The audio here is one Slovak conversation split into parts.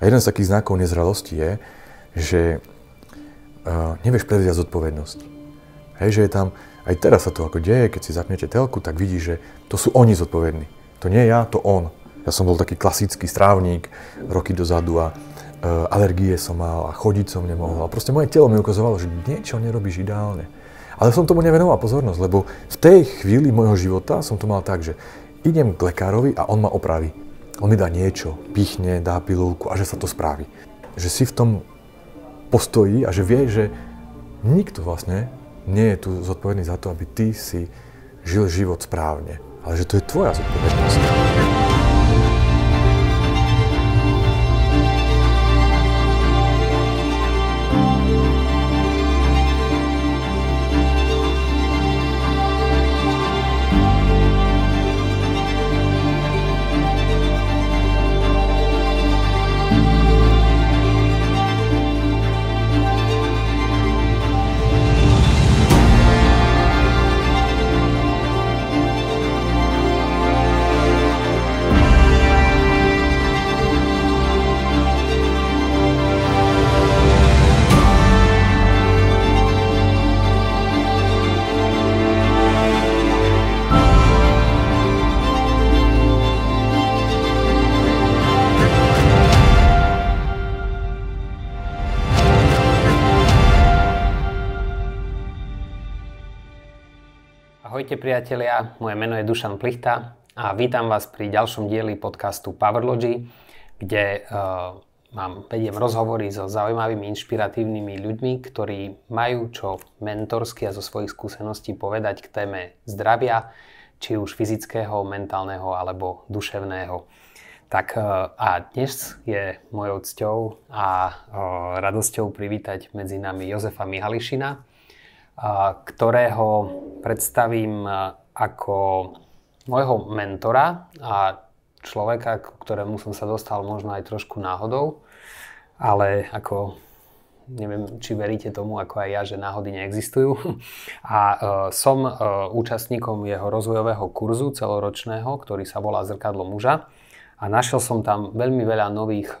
A jeden z takých znakov nezralosti je, že uh, nevieš prevziať zodpovednosť. Hej, že je tam, aj teraz sa to ako deje, keď si zapnete telku, tak vidíš, že to sú oni zodpovední. To nie ja, to on. Ja som bol taký klasický strávnik roky dozadu a uh, alergie som mal a chodiť som nemohol. A proste moje telo mi ukazovalo, že niečo nerobíš ideálne. Ale som tomu nevenoval pozornosť, lebo v tej chvíli môjho života som to mal tak, že idem k lekárovi a on ma opraví. On mi dá niečo, pichne, dá pilulku a že sa to správi. Že si v tom postojí a že vie, že nikto vlastne nie je tu zodpovedný za to, aby ty si žil život správne. Ale že to je tvoja zodpovednosť. priatelia, moje meno je Dušan Plichta a vítam vás pri ďalšom dieli podcastu Powerlogy, kde uh, mám, vediem rozhovory so zaujímavými, inšpiratívnymi ľuďmi, ktorí majú čo mentorsky a zo svojich skúseností povedať k téme zdravia, či už fyzického, mentálneho alebo duševného. Tak uh, a dnes je mojou cťou a uh, radosťou privítať medzi nami Jozefa Mihališina, ktorého predstavím ako môjho mentora a človeka, k ktorému som sa dostal možno aj trošku náhodou, ale ako neviem, či veríte tomu, ako aj ja, že náhody neexistujú. A e, som e, účastníkom jeho rozvojového kurzu celoročného, ktorý sa volá Zrkadlo muža. A našiel som tam veľmi veľa nových e,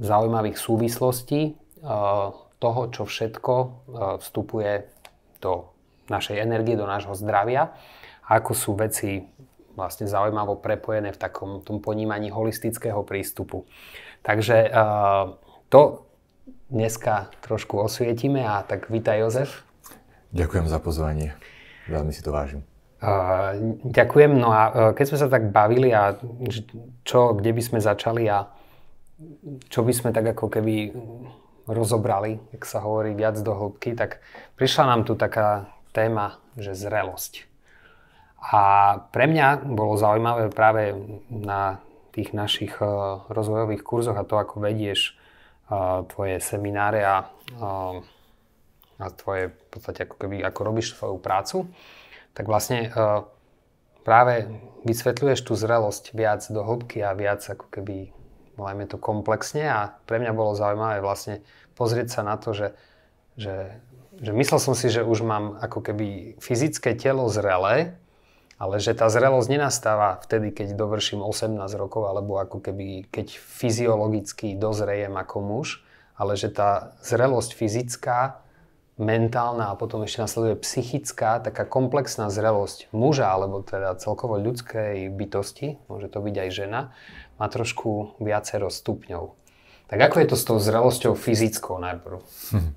zaujímavých súvislostí, e, toho, čo všetko e, vstupuje do našej energie, do nášho zdravia, ako sú veci vlastne zaujímavo prepojené v takom tom ponímaní holistického prístupu. Takže e, to dneska trošku osvietime a tak vítaj Jozef. Ďakujem za pozvanie. Veľmi si to vážim. Uh, ďakujem. No a uh, keď sme sa tak bavili a čo, kde by sme začali a čo by sme tak ako keby rozobrali, jak sa hovorí, viac do hĺbky, tak prišla nám tu taká téma, že zrelosť. A pre mňa bolo zaujímavé práve na tých našich e, rozvojových kurzoch a to, ako vedieš e, tvoje semináre a, e, a tvoje, v podstate, ako, keby, ako robíš svoju prácu, tak vlastne práve vysvetľuješ tú zrelosť viac do hĺbky a viac ako keby volajme to komplexne a pre mňa bolo zaujímavé vlastne pozrieť sa na to, že, že, že myslel som si, že už mám ako keby fyzické telo zrelé, ale že tá zrelosť nenastáva vtedy, keď dovrším 18 rokov, alebo ako keby, keď fyziologicky dozrejem ako muž, ale že tá zrelosť fyzická, mentálna a potom ešte nasleduje psychická, taká komplexná zrelosť muža, alebo teda celkovo ľudskej bytosti, môže to byť aj žena, má trošku viacero stupňov. Tak ako je to s tou zrelosťou fyzickou najprv? Hm.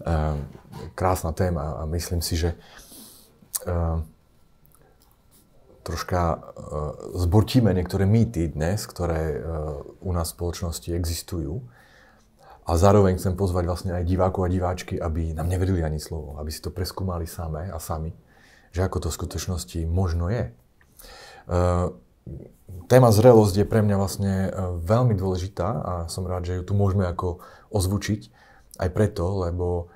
Ehm, krásna téma a myslím si, že ehm, troška e, zbortíme niektoré mýty dnes, ktoré e, u nás v spoločnosti existujú. A zároveň chcem pozvať vlastne aj divákov a diváčky, aby nám neverili ani slovo, aby si to preskúmali samé a sami, že ako to v skutočnosti možno je. Ehm, téma zrelosť je pre mňa vlastne e, veľmi dôležitá a som rád, že ju tu môžeme ako ozvučiť aj preto, lebo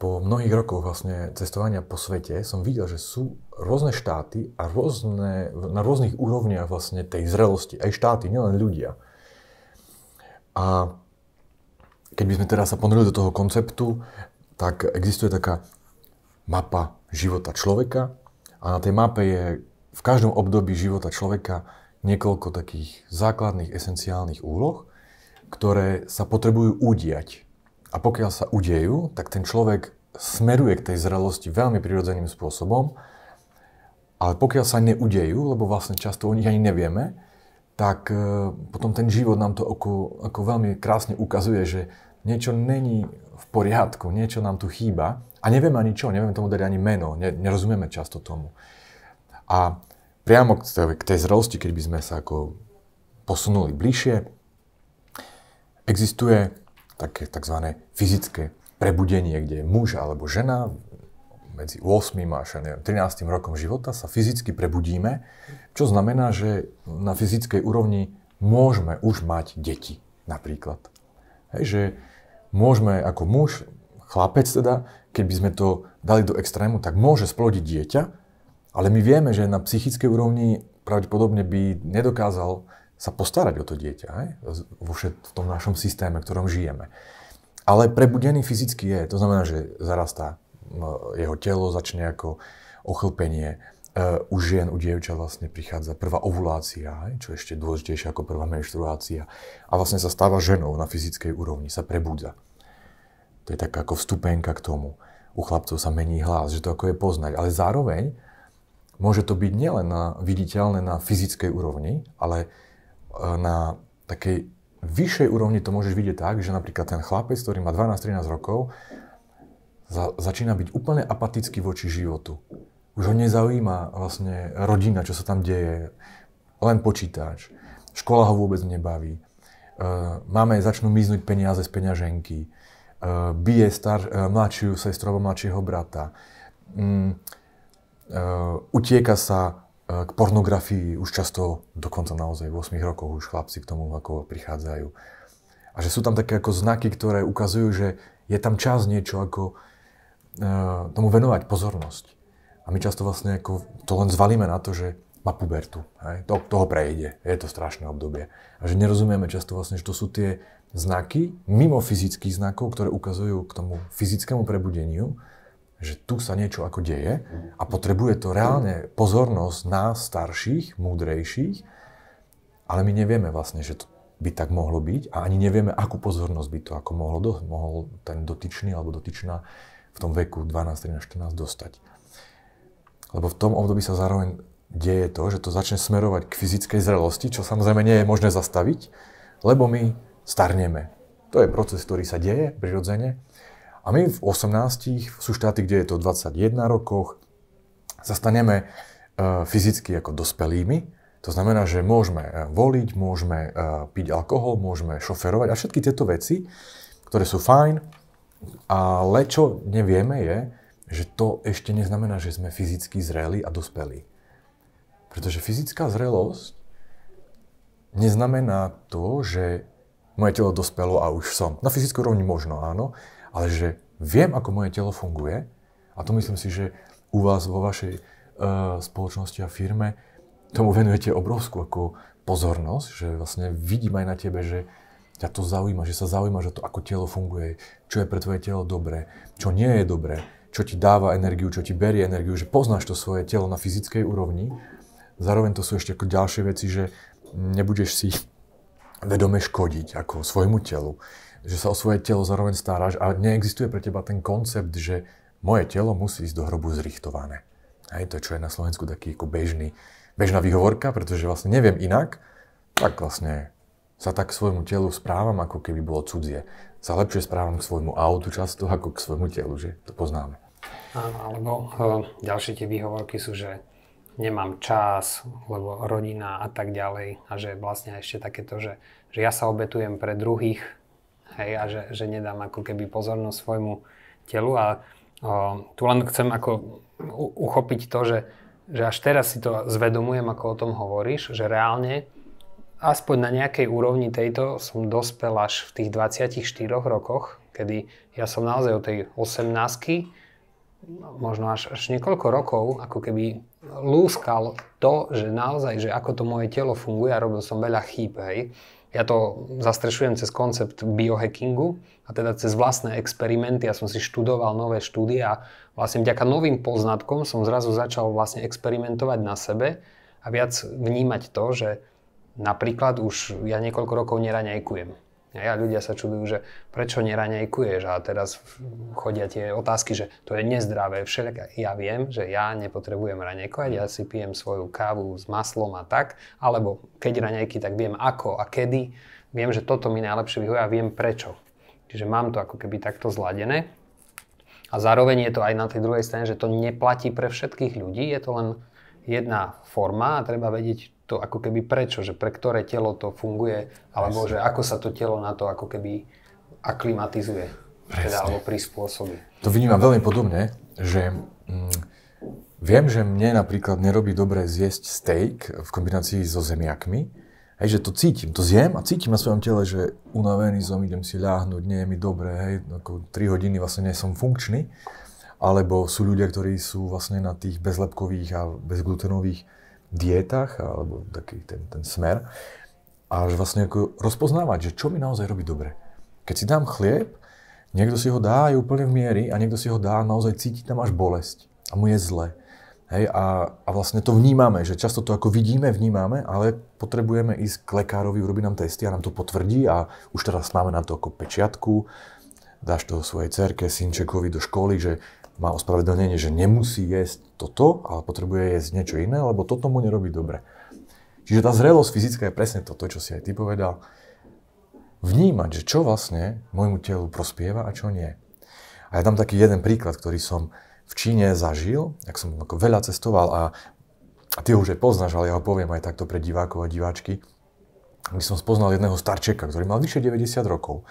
po mnohých rokoch vlastne cestovania po svete som videl, že sú rôzne štáty a rôzne, na rôznych úrovniach vlastne tej zrelosti. Aj štáty, nielen ľudia. A keď by sme teraz sa ponorili do toho konceptu, tak existuje taká mapa života človeka a na tej mape je v každom období života človeka niekoľko takých základných esenciálnych úloh, ktoré sa potrebujú udiať. A pokiaľ sa udejú, tak ten človek smeruje k tej zrelosti veľmi prirodzeným spôsobom, ale pokiaľ sa neudejú, lebo vlastne často o nich ani nevieme, tak e, potom ten život nám to ako, ako veľmi krásne ukazuje, že niečo není v poriadku, niečo nám tu chýba a nevieme ani čo, nevieme tomu dať ani meno, ne, nerozumieme často tomu. A priamo k tej zrelosti, keď by sme sa ako posunuli bližšie, existuje také tzv. fyzické prebudenie, kde muž alebo žena medzi 8. a 13. rokom života sa fyzicky prebudíme, čo znamená, že na fyzickej úrovni môžeme už mať deti napríklad. Hej, že môžeme ako muž, chlapec teda, keby sme to dali do extrému, tak môže splodiť dieťa, ale my vieme, že na psychickej úrovni pravdepodobne by nedokázal sa postarať o to dieťa aj? vo v tom našom systéme, v ktorom žijeme. Ale prebudený fyzicky je, to znamená, že zarastá jeho telo, začne ako ochlpenie, e, u žien, u dievča vlastne prichádza prvá ovulácia, čo je ešte dôležitejšie ako prvá menštruácia. A vlastne sa stáva ženou na fyzickej úrovni, sa prebudza. To je taká ako vstupenka k tomu. U chlapcov sa mení hlas, že to ako je poznať. Ale zároveň môže to byť nielen na, viditeľné na fyzickej úrovni, ale e, na takej vyššej úrovni to môžeš vidieť tak, že napríklad ten chlapec, ktorý má 12-13 rokov, za, začína byť úplne apatický voči životu. Už ho nezaujíma vlastne rodina, čo sa tam deje, len počítač. Škola ho vôbec nebaví. E, máme začnú miznúť peniaze z peňaženky. E, bije star, mladšiu sestru alebo mladšieho brata mm, Eh, utieka sa eh, k pornografii už často, dokonca naozaj v 8 rokoch už chlapci k tomu ako prichádzajú. A že sú tam také ako znaky, ktoré ukazujú, že je tam čas niečo ako e, tomu venovať pozornosť. A my často vlastne ako to len zvalíme na to, že má pubertu, hej? To, toho prejde, je to strašné obdobie. A že nerozumieme často vlastne, že to sú tie znaky, mimo fyzických znakov, ktoré ukazujú k tomu fyzickému prebudeniu, že tu sa niečo ako deje a potrebuje to reálne pozornosť nás starších, múdrejších, ale my nevieme vlastne, že to by tak mohlo byť a ani nevieme, akú pozornosť by to ako mohlo, do, mohol ten dotyčný alebo dotyčná v tom veku 12, 13, 14 dostať. Lebo v tom období sa zároveň deje to, že to začne smerovať k fyzickej zrelosti, čo samozrejme nie je možné zastaviť, lebo my starneme. To je proces, ktorý sa deje prirodzene, a my v 18 sú štáty, kde je to 21 rokoch, sa staneme e, fyzicky ako dospelými. To znamená, že môžeme e, voliť, môžeme e, piť alkohol, môžeme šoferovať a všetky tieto veci, ktoré sú fajn, ale čo nevieme je, že to ešte neznamená, že sme fyzicky zreli a dospelí. Pretože fyzická zrelosť neznamená to, že moje telo dospelo a už som. Na fyzickú rovni možno, áno, ale že viem, ako moje telo funguje a to myslím si, že u vás vo vašej uh, spoločnosti a firme tomu venujete obrovskú ako pozornosť, že vlastne vidím aj na tebe, že ťa to zaujíma, že sa zaujíma, že to, ako telo funguje, čo je pre tvoje telo dobré, čo nie je dobré, čo ti dáva energiu, čo ti berie energiu, že poznáš to svoje telo na fyzickej úrovni. Zároveň to sú ešte ako ďalšie veci, že nebudeš si vedome škodiť ako svojmu telu že sa o svoje telo zároveň staráš a neexistuje pre teba ten koncept, že moje telo musí ísť do hrobu zrichtované. Hej, to je, čo je na Slovensku taký ako bežný, bežná výhovorka, pretože vlastne neviem inak, tak vlastne sa tak k svojmu telu správam, ako keby bolo cudzie. Sa lepšie správam k svojmu autu často, ako k svojmu telu, že? To poznáme. Áno, alebo no, e, ďalšie tie výhovorky sú, že nemám čas, lebo rodina a tak ďalej. A že vlastne ešte takéto, že, že ja sa obetujem pre druhých, hej, a že, že nedám ako keby pozornosť svojmu telu a o, tu len chcem ako u, uchopiť to, že, že až teraz si to zvedomujem, ako o tom hovoríš, že reálne aspoň na nejakej úrovni tejto som dospel až v tých 24 rokoch, kedy ja som naozaj o tej 18 možno až, až niekoľko rokov ako keby lúskal to, že naozaj, že ako to moje telo funguje a robil som veľa chýb, hej. Ja to zastrešujem cez koncept biohackingu a teda cez vlastné experimenty. Ja som si študoval nové štúdie a vlastne vďaka novým poznatkom som zrazu začal vlastne experimentovať na sebe a viac vnímať to, že napríklad už ja niekoľko rokov neraňajkujem. A ja ľudia sa čudujú, že prečo neraňajkuješ a teraz chodia tie otázky, že to je nezdravé. Všelijaké. Ja viem, že ja nepotrebujem raňajkovať, ja si pijem svoju kávu s maslom a tak, alebo keď raňajky, tak viem ako a kedy. Viem, že toto mi najlepšie vyhovuje a viem prečo. Čiže mám to ako keby takto zladené. A zároveň je to aj na tej druhej strane, že to neplatí pre všetkých ľudí, je to len jedna forma a treba vedieť, to ako keby prečo, že pre ktoré telo to funguje, alebo Presne. že ako sa to telo na to ako keby aklimatizuje, teda alebo prispôsobí. To vnímam veľmi podobne, že mm, viem, že mne napríklad nerobí dobre zjesť steak v kombinácii so zemiakmi, Hej, že to cítim, to zjem a cítim na svojom tele, že unavený som, idem si ľahnuť, nie je mi dobré, hej, ako 3 hodiny vlastne nie som funkčný. Alebo sú ľudia, ktorí sú vlastne na tých bezlepkových a bezglutenových dietách, alebo taký ten, ten smer, až vlastne ako rozpoznávať, že čo mi naozaj robí dobre. Keď si dám chlieb, niekto si ho dá aj úplne v miery a niekto si ho dá naozaj cíti tam až bolesť a mu je zle. Hej, a, a vlastne to vnímame, že často to ako vidíme, vnímame, ale potrebujeme ísť k lekárovi, urobiť nám testy a nám to potvrdí a už teraz máme na to ako pečiatku, dáš to svojej cerke, synčekovi do školy, že má ospravedlnenie, že nemusí jesť toto, ale potrebuje jesť niečo iné, lebo toto mu nerobí dobre. Čiže tá zrelosť fyzická je presne to, čo si aj ty povedal. Vnímať, že čo vlastne môjmu telu prospieva a čo nie. A ja dám taký jeden príklad, ktorý som v Číne zažil, ak som ako veľa cestoval a, a ty ho už aj poznáš, ale ja ho poviem aj takto pre divákov a diváčky, My som spoznal jedného starčeka, ktorý mal vyše 90 rokov.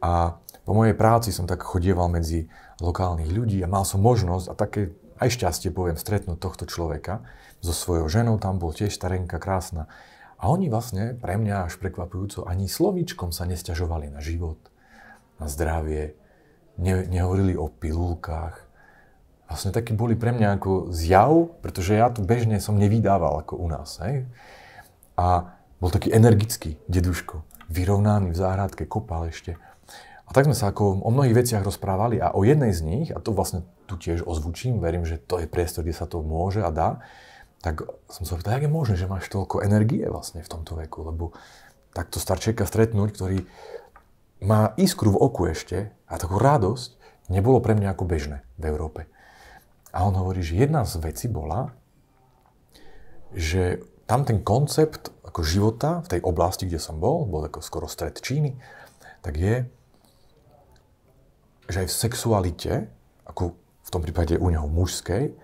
A po mojej práci som tak chodieval medzi lokálnych ľudí a mal som možnosť a také aj šťastie, poviem, stretnúť tohto človeka so svojou ženou, tam bol tiež starenka krásna. A oni vlastne, pre mňa až prekvapujúco, ani slovíčkom sa nesťažovali na život, na zdravie, ne, nehovorili o pilulkách. Vlastne takí boli pre mňa ako zjav, pretože ja tu bežne som nevydával ako u nás. Hej? A bol taký energický deduško, vyrovnaný v záhradke, kopal ešte. A tak sme sa ako o mnohých veciach rozprávali a o jednej z nich, a to vlastne tu tiež ozvučím, verím, že to je priestor, kde sa to môže a dá, tak som sa pýtal, jak je možné, že máš toľko energie vlastne v tomto veku, lebo takto starčeka stretnúť, ktorý má iskru v oku ešte a takú radosť, nebolo pre mňa ako bežné v Európe. A on hovorí, že jedna z vecí bola, že tam ten koncept ako života v tej oblasti, kde som bol, bol ako skoro stred Číny, tak je, že aj v sexualite, ako v tom prípade u neho mužskej,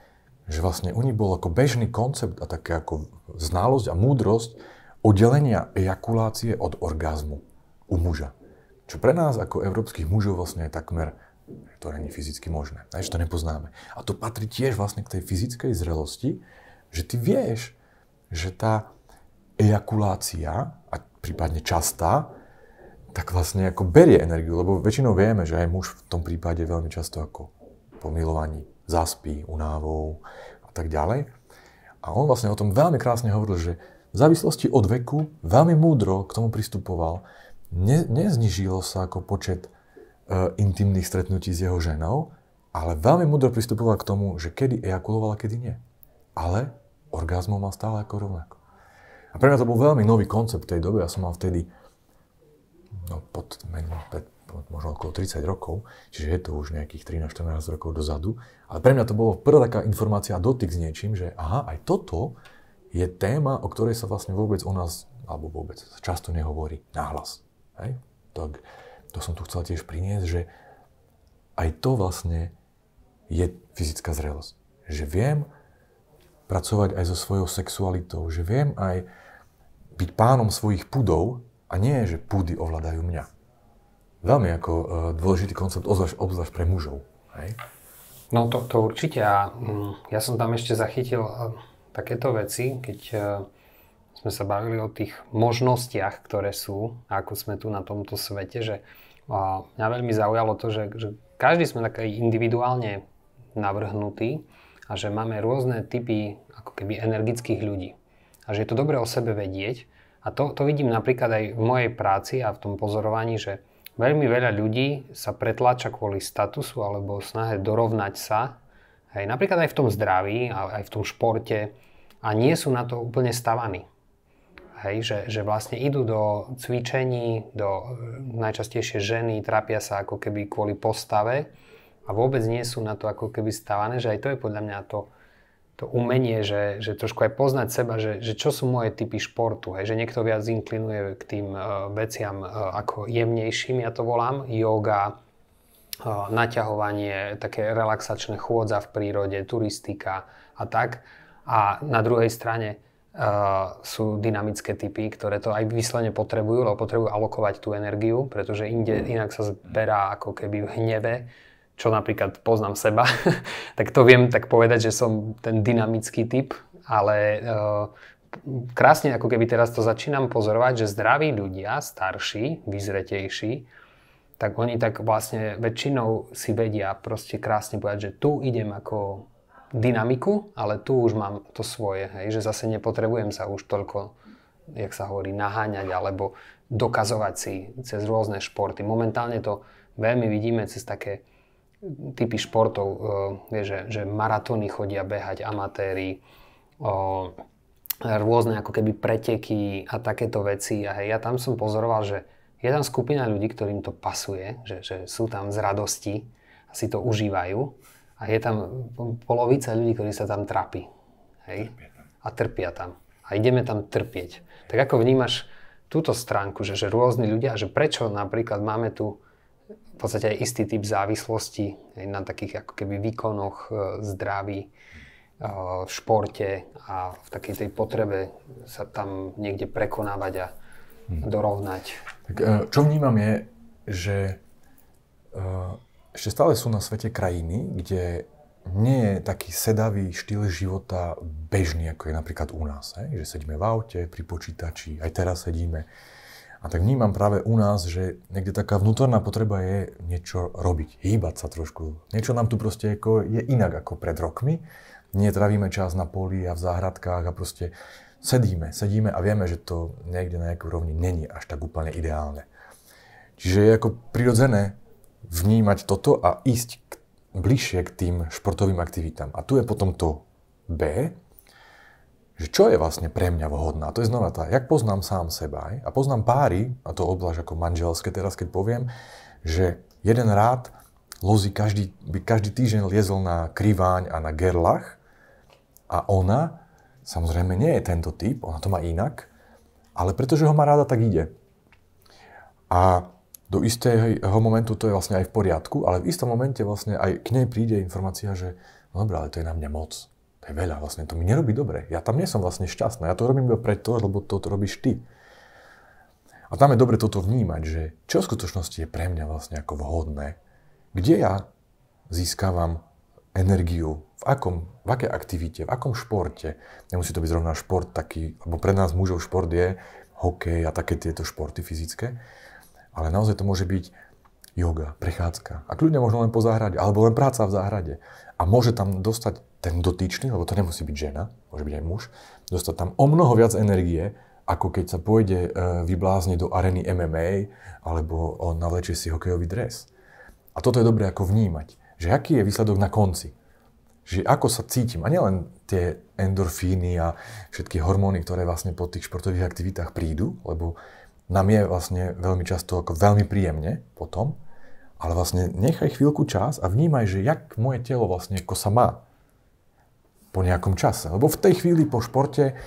že vlastne u nich bol ako bežný koncept a také ako znalosť a múdrosť oddelenia ejakulácie od orgazmu u muža. Čo pre nás ako európskych mužov vlastne je takmer, to není fyzicky možné, že to nepoznáme. A to patrí tiež vlastne k tej fyzickej zrelosti, že ty vieš, že tá ejakulácia, a prípadne častá, tak vlastne ako berie energiu, lebo väčšinou vieme, že aj muž v tom prípade veľmi často ako po milovaní zaspí, unávou a tak ďalej. A on vlastne o tom veľmi krásne hovoril, že v závislosti od veku veľmi múdro k tomu pristupoval. Ne, neznižilo sa ako počet e, intimných stretnutí s jeho ženou, ale veľmi múdro pristupoval k tomu, že kedy ejakuloval a kedy nie. Ale orgazmom mal stále ako rovnako. A pre mňa to bol veľmi nový koncept v tej dobe. Ja som mal vtedy no, pod, men, pred, pod možno okolo 30 rokov, čiže je to už nejakých 13-14 rokov dozadu. Ale pre mňa to bolo prvá taká informácia a dotyk s niečím, že aha, aj toto je téma, o ktorej sa vlastne vôbec o nás, alebo vôbec, často nehovorí nahlas. Hej? Tak to som tu chcel tiež priniesť, že aj to vlastne je fyzická zrelosť. Že viem pracovať aj so svojou sexualitou, že viem aj byť pánom svojich pudov, a nie, že púdy ovládajú mňa. Veľmi ako e, dôležitý koncept, obzvlášť, obzvlášť pre mužov. Hej? No to, to určite. A mm, ja som tam ešte zachytil e, takéto veci, keď e, sme sa bavili o tých možnostiach, ktoré sú, ako sme tu na tomto svete, že mňa veľmi zaujalo to, že, že každý sme taký individuálne navrhnutí a že máme rôzne typy ako keby energických ľudí. A že je to dobré o sebe vedieť, a to, to vidím napríklad aj v mojej práci a v tom pozorovaní, že veľmi veľa ľudí sa pretláča kvôli statusu alebo snahe dorovnať sa, hej, napríklad aj v tom zdraví, ale aj v tom športe a nie sú na to úplne stavaní. Hej, že, že vlastne idú do cvičení, do e, najčastejšie ženy, trápia sa ako keby kvôli postave a vôbec nie sú na to ako keby stavané, že aj to je podľa mňa to to umenie, že, že trošku aj poznať seba, že, že čo sú moje typy športu, hej, že niekto viac inklinuje k tým uh, veciam uh, ako jemnejším, ja to volám, yoga, uh, naťahovanie, také relaxačné chôdza v prírode, turistika a tak. A na druhej strane uh, sú dynamické typy, ktoré to aj vyslene potrebujú, lebo potrebujú alokovať tú energiu, pretože inde, mm. inak sa zberá ako keby v hneve čo napríklad poznám seba, tak to viem tak povedať, že som ten dynamický typ, ale e, krásne ako keby teraz to začínam pozorovať, že zdraví ľudia, starší, vyzretejší, tak oni tak vlastne väčšinou si vedia proste krásne povedať, že tu idem ako dynamiku, ale tu už mám to svoje, hej, že zase nepotrebujem sa už toľko, jak sa hovorí, naháňať alebo dokazovať si cez rôzne športy. Momentálne to veľmi vidíme cez také typy športov, e, vieš, že, že maratóny chodia behať amatéri, uh, rôzne ako keby preteky a takéto veci. A hej, ja tam som pozoroval, že je tam skupina ľudí, ktorým to pasuje, že, že sú tam z radosti a si to užívajú. A je tam polovica ľudí, ktorí sa tam trápi. Hej? A trpia tam. A ideme tam trpieť. Tak ako vnímaš túto stránku, že, že rôzni ľudia, že prečo napríklad máme tu v podstate aj istý typ závislosti na takých ako keby výkonoch, e, zdraví, e, v športe a v takej tej potrebe sa tam niekde prekonávať a hm. dorovnať. Tak e, čo vnímam je, že ešte stále sú na svete krajiny, kde nie je taký sedavý štýl života bežný, ako je napríklad u nás. Že sedíme v aute, pri počítači, aj teraz sedíme a tak vnímam práve u nás, že niekde taká vnútorná potreba je niečo robiť, hýbať sa trošku. Niečo nám tu proste ako je inak ako pred rokmi. Netravíme čas na poli a v záhradkách a proste sedíme, sedíme a vieme, že to niekde na nejakú rovni není až tak úplne ideálne. Čiže je ako prirodzené vnímať toto a ísť k, bližšie k tým športovým aktivitám. A tu je potom to B, že čo je vlastne pre mňa vhodná. To je znova tá, jak poznám sám seba aj? a poznám páry, a to oblaž ako manželské teraz, keď poviem, že jeden rád lozi každý, by každý týždeň liezol na kriváň a na gerlach a ona samozrejme nie je tento typ, ona to má inak, ale pretože ho má ráda tak ide. A do istého momentu to je vlastne aj v poriadku, ale v istom momente vlastne aj k nej príde informácia, že no dobré, ale to je na mňa moc to je veľa vlastne, to mi nerobí dobre. Ja tam nie som vlastne šťastná, ja to robím iba preto, lebo to, to robíš ty. A tam je dobre toto vnímať, že čo v skutočnosti je pre mňa vlastne ako vhodné, kde ja získavam energiu, v akom, v akej aktivite, v akom športe. Nemusí to byť zrovna šport taký, lebo pre nás mužov šport je hokej a také tieto športy fyzické, ale naozaj to môže byť yoga, prechádzka. A kľudne možno len po záhrade, alebo len práca v záhrade. A môže tam dostať ten dotyčný, lebo to nemusí byť žena, môže byť aj muž, dostať tam o mnoho viac energie, ako keď sa pôjde e, vyblázne do areny MMA alebo on navlečie si hokejový dres. A toto je dobré ako vnímať, že aký je výsledok na konci. Že ako sa cítim, a nielen tie endorfíny a všetky hormóny, ktoré vlastne po tých športových aktivitách prídu, lebo nám je vlastne veľmi často ako veľmi príjemne potom, ale vlastne nechaj chvíľku čas a vnímaj, že jak moje telo vlastne ako sa má po nejakom čase. Lebo v tej chvíli po športe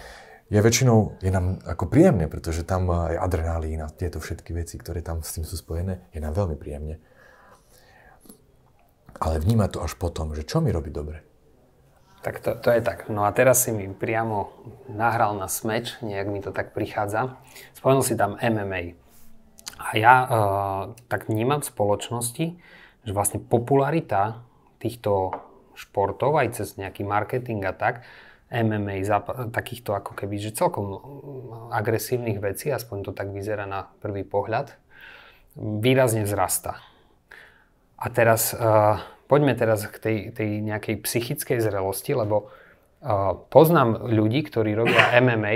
je väčšinou, je nám ako príjemne, pretože tam aj eh, adrenalín a tieto všetky veci, ktoré tam s tým sú spojené, je nám veľmi príjemne. Ale vníma to až potom, že čo mi robí dobre. Tak to, to je tak. No a teraz si mi priamo nahral na smeč, nejak mi to tak prichádza. Spomenul si tam MMA. A ja uh, tak vnímam v spoločnosti, že vlastne popularita týchto športov, aj cez nejaký marketing a tak, MMA, zap- takýchto ako keby, že celkom mm, agresívnych vecí, aspoň to tak vyzerá na prvý pohľad, výrazne vzrasta. A teraz, uh, poďme teraz k tej, tej nejakej psychickej zrelosti, lebo uh, poznám ľudí, ktorí robia MMA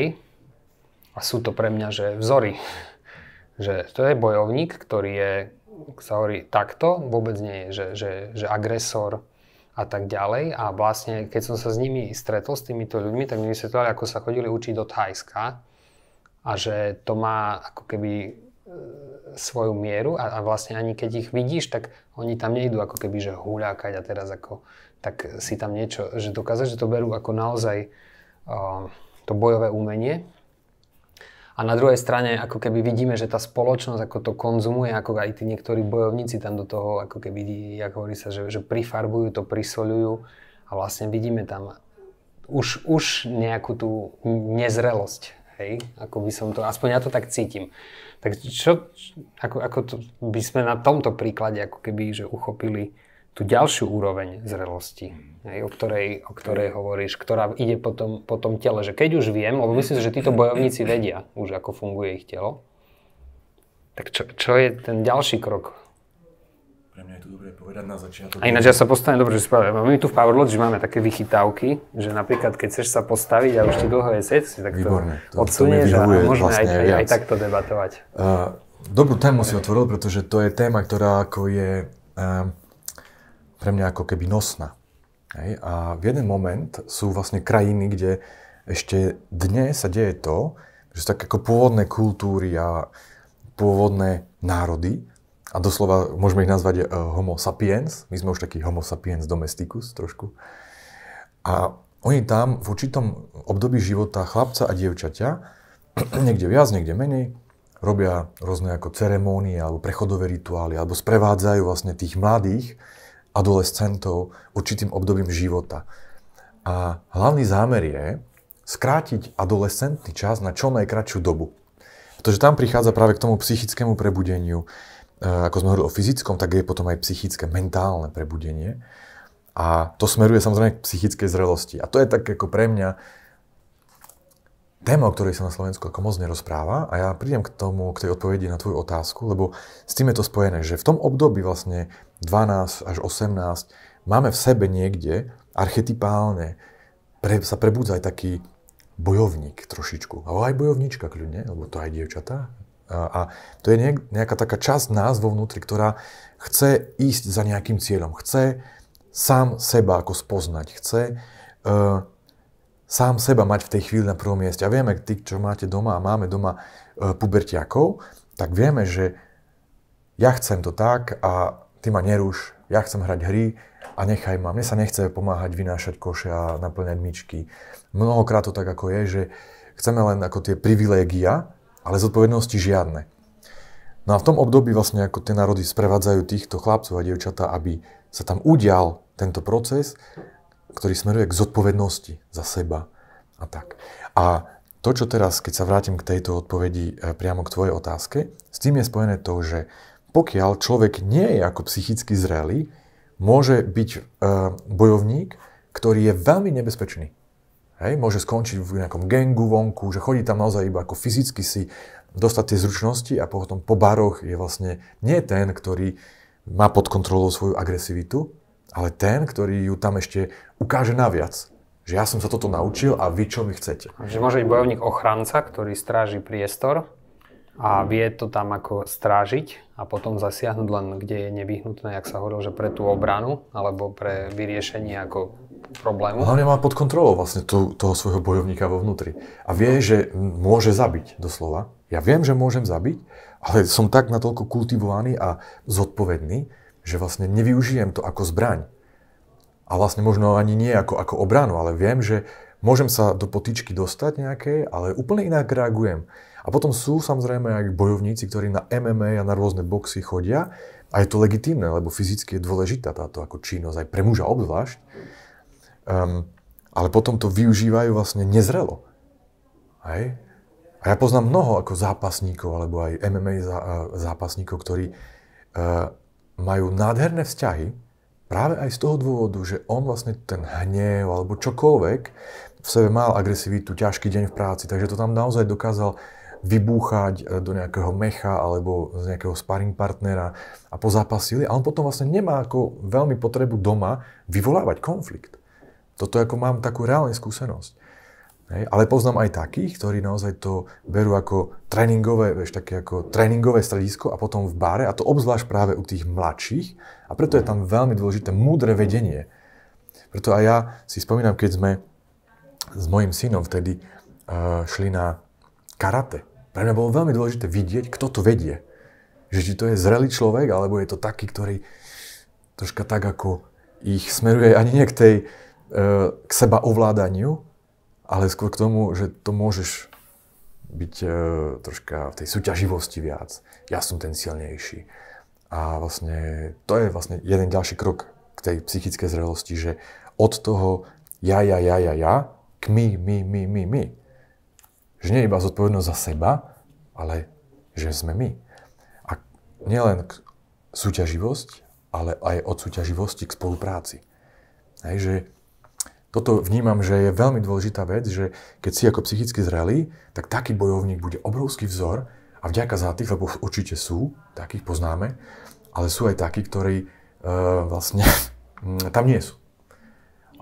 a sú to pre mňa, že vzory. Že to je bojovník, ktorý je, sa hovorí takto, vôbec nie je, že, že, že agresor, a tak ďalej. A vlastne, keď som sa s nimi stretol, s týmito ľuďmi, tak mi vysvetlili, ako sa chodili učiť do Thajska a že to má ako keby e, svoju mieru a, a vlastne ani keď ich vidíš, tak oni tam nejdú ako keby, že huľákať a teraz ako, tak si tam niečo, že dokáže, že to berú ako naozaj uh, to bojové umenie a na druhej strane, ako keby vidíme, že tá spoločnosť ako to konzumuje, ako aj tí niektorí bojovníci tam do toho, ako keby, ako hovorí sa, že, že prifarbujú to, prisolujú a vlastne vidíme tam už, už nejakú tú nezrelosť, hej, ako by som to, aspoň ja to tak cítim. Tak čo, ako, ako to by sme na tomto príklade ako keby, že uchopili tú ďalšiu úroveň zrelosti, mhm. hej, o, ktorej, o ktorej hovoríš, ktorá ide po tom, po tom tele, že keď už viem, lebo myslím, že títo bojovníci vedia už, ako funguje ich telo, tak čo, čo je ten ďalší krok? Pre mňa je to dobré povedať na začiatok. A ináč ja sa postavím, dobre, že spravím. My tu v Power že máme také vychytávky, že napríklad keď chceš sa postaviť a už ti dlho je si tak to, to odsunieš to a môžeme vlastne aj, aj, aj takto debatovať. Uh, dobrú tému si otvoril, pretože to je téma, ktorá ako je... Uh, pre mňa ako keby nosná. Hej? A v jeden moment sú vlastne krajiny, kde ešte dne sa deje to, že sú tak ako pôvodné kultúry a pôvodné národy, a doslova môžeme ich nazvať uh, homo sapiens, my sme už taký homo sapiens domesticus trošku. A oni tam v určitom období života chlapca a dievčaťa, niekde viac, niekde menej, robia rôzne ako ceremónie alebo prechodové rituály, alebo sprevádzajú vlastne tých mladých adolescentov, určitým obdobím života. A hlavný zámer je skrátiť adolescentný čas na čo najkračšiu dobu. Pretože tam prichádza práve k tomu psychickému prebudeniu. E, ako sme hovorili o fyzickom, tak je potom aj psychické, mentálne prebudenie. A to smeruje samozrejme k psychickej zrelosti. A to je tak ako pre mňa téma, o ktorej sa na Slovensku ako moc nerozpráva a ja prídem k tomu, k tej odpovedi na tvoju otázku, lebo s tým je to spojené, že v tom období vlastne 12 až 18, máme v sebe niekde archetypálne, pre, sa prebudza aj taký bojovník trošičku, alebo aj bojovníčka kľudne, alebo to aj dievčatá. A, a to je nejaká taká časť nás vo vnútri, ktorá chce ísť za nejakým cieľom, chce sám seba ako spoznať, chce uh, sám seba mať v tej chvíli na prvom mieste. A vieme, tí, čo máte doma a máme doma uh, pubertiakov, tak vieme, že ja chcem to tak a ty ma neruš, ja chcem hrať hry a nechaj ma. Mne sa nechce pomáhať vynášať koše a naplňať myčky. Mnohokrát to tak ako je, že chceme len ako tie privilégia, ale zodpovednosti žiadne. No a v tom období vlastne ako tie národy sprevádzajú týchto chlapcov a dievčatá, aby sa tam udial tento proces, ktorý smeruje k zodpovednosti za seba a tak. A to, čo teraz, keď sa vrátim k tejto odpovedi e, priamo k tvojej otázke, s tým je spojené to, že pokiaľ človek nie je ako psychicky zrelý, môže byť e, bojovník, ktorý je veľmi nebezpečný. Hej, môže skončiť v nejakom gengu vonku, že chodí tam naozaj iba ako fyzicky si dostať tie zručnosti a potom po baroch je vlastne nie ten, ktorý má pod kontrolou svoju agresivitu, ale ten, ktorý ju tam ešte ukáže naviac. Že ja som sa toto naučil a vy čo mi chcete. Že môže byť bojovník ochranca, ktorý stráži priestor a vie to tam ako strážiť a potom zasiahnuť len, kde je nevyhnutné, jak sa hovoril, že pre tú obranu alebo pre vyriešenie ako problému. Hlavne má pod kontrolou vlastne tú, toho svojho bojovníka vo vnútri. A vie, že môže zabiť doslova. Ja viem, že môžem zabiť, ale som tak natoľko kultivovaný a zodpovedný, že vlastne nevyužijem to ako zbraň. A vlastne možno ani nie ako, ako obranu, ale viem, že Môžem sa do potičky dostať nejakej, ale úplne inak reagujem. A potom sú samozrejme aj bojovníci, ktorí na MMA a na rôzne boxy chodia a je to legitímne, lebo fyzicky je dôležitá táto ako činnosť, aj pre muža obzvlášť. Um, ale potom to využívajú vlastne nezrelo. Hej? A ja poznám mnoho ako zápasníkov, alebo aj MMA zápasníkov, ktorí uh, majú nádherné vzťahy, práve aj z toho dôvodu, že on vlastne ten hnev alebo čokoľvek v sebe mal agresivitu, ťažký deň v práci, takže to tam naozaj dokázal vybúchať eh, do nejakého mecha alebo z nejakého sparring partnera a pozápasili a on potom vlastne nemá ako veľmi potrebu doma vyvolávať konflikt. Toto ako mám takú reálnu skúsenosť. Hej. Ale poznám aj takých, ktorí naozaj to berú ako tréningové, vieš, také ako tréningové stredisko a potom v bare a to obzvlášť práve u tých mladších a preto je tam veľmi dôležité múdre vedenie. Preto aj ja si spomínam, keď sme s mojim synom vtedy uh, šli na karate. Pre mňa bolo veľmi dôležité vidieť, kto to vedie. Že či to je zrelý človek, alebo je to taký, ktorý troška tak ako ich smeruje ani nie k tej, uh, k seba ovládaniu, ale skôr k tomu, že to môžeš byť uh, troška v tej súťaživosti viac. Ja som ten silnejší. A vlastne to je vlastne jeden ďalší krok k tej psychickej zrelosti, že od toho ja, ja, ja, ja, ja, k my, my, my, my, my. Že nie iba zodpovednosť za seba, ale že sme my. A nielen k súťaživosť, ale aj od súťaživosti k spolupráci. Hej, že toto vnímam, že je veľmi dôležitá vec, že keď si ako psychicky zrelý, tak taký bojovník bude obrovský vzor a vďaka za tých, lebo určite sú, takých poznáme, ale sú aj takí, ktorí e, vlastne mm, tam nie sú.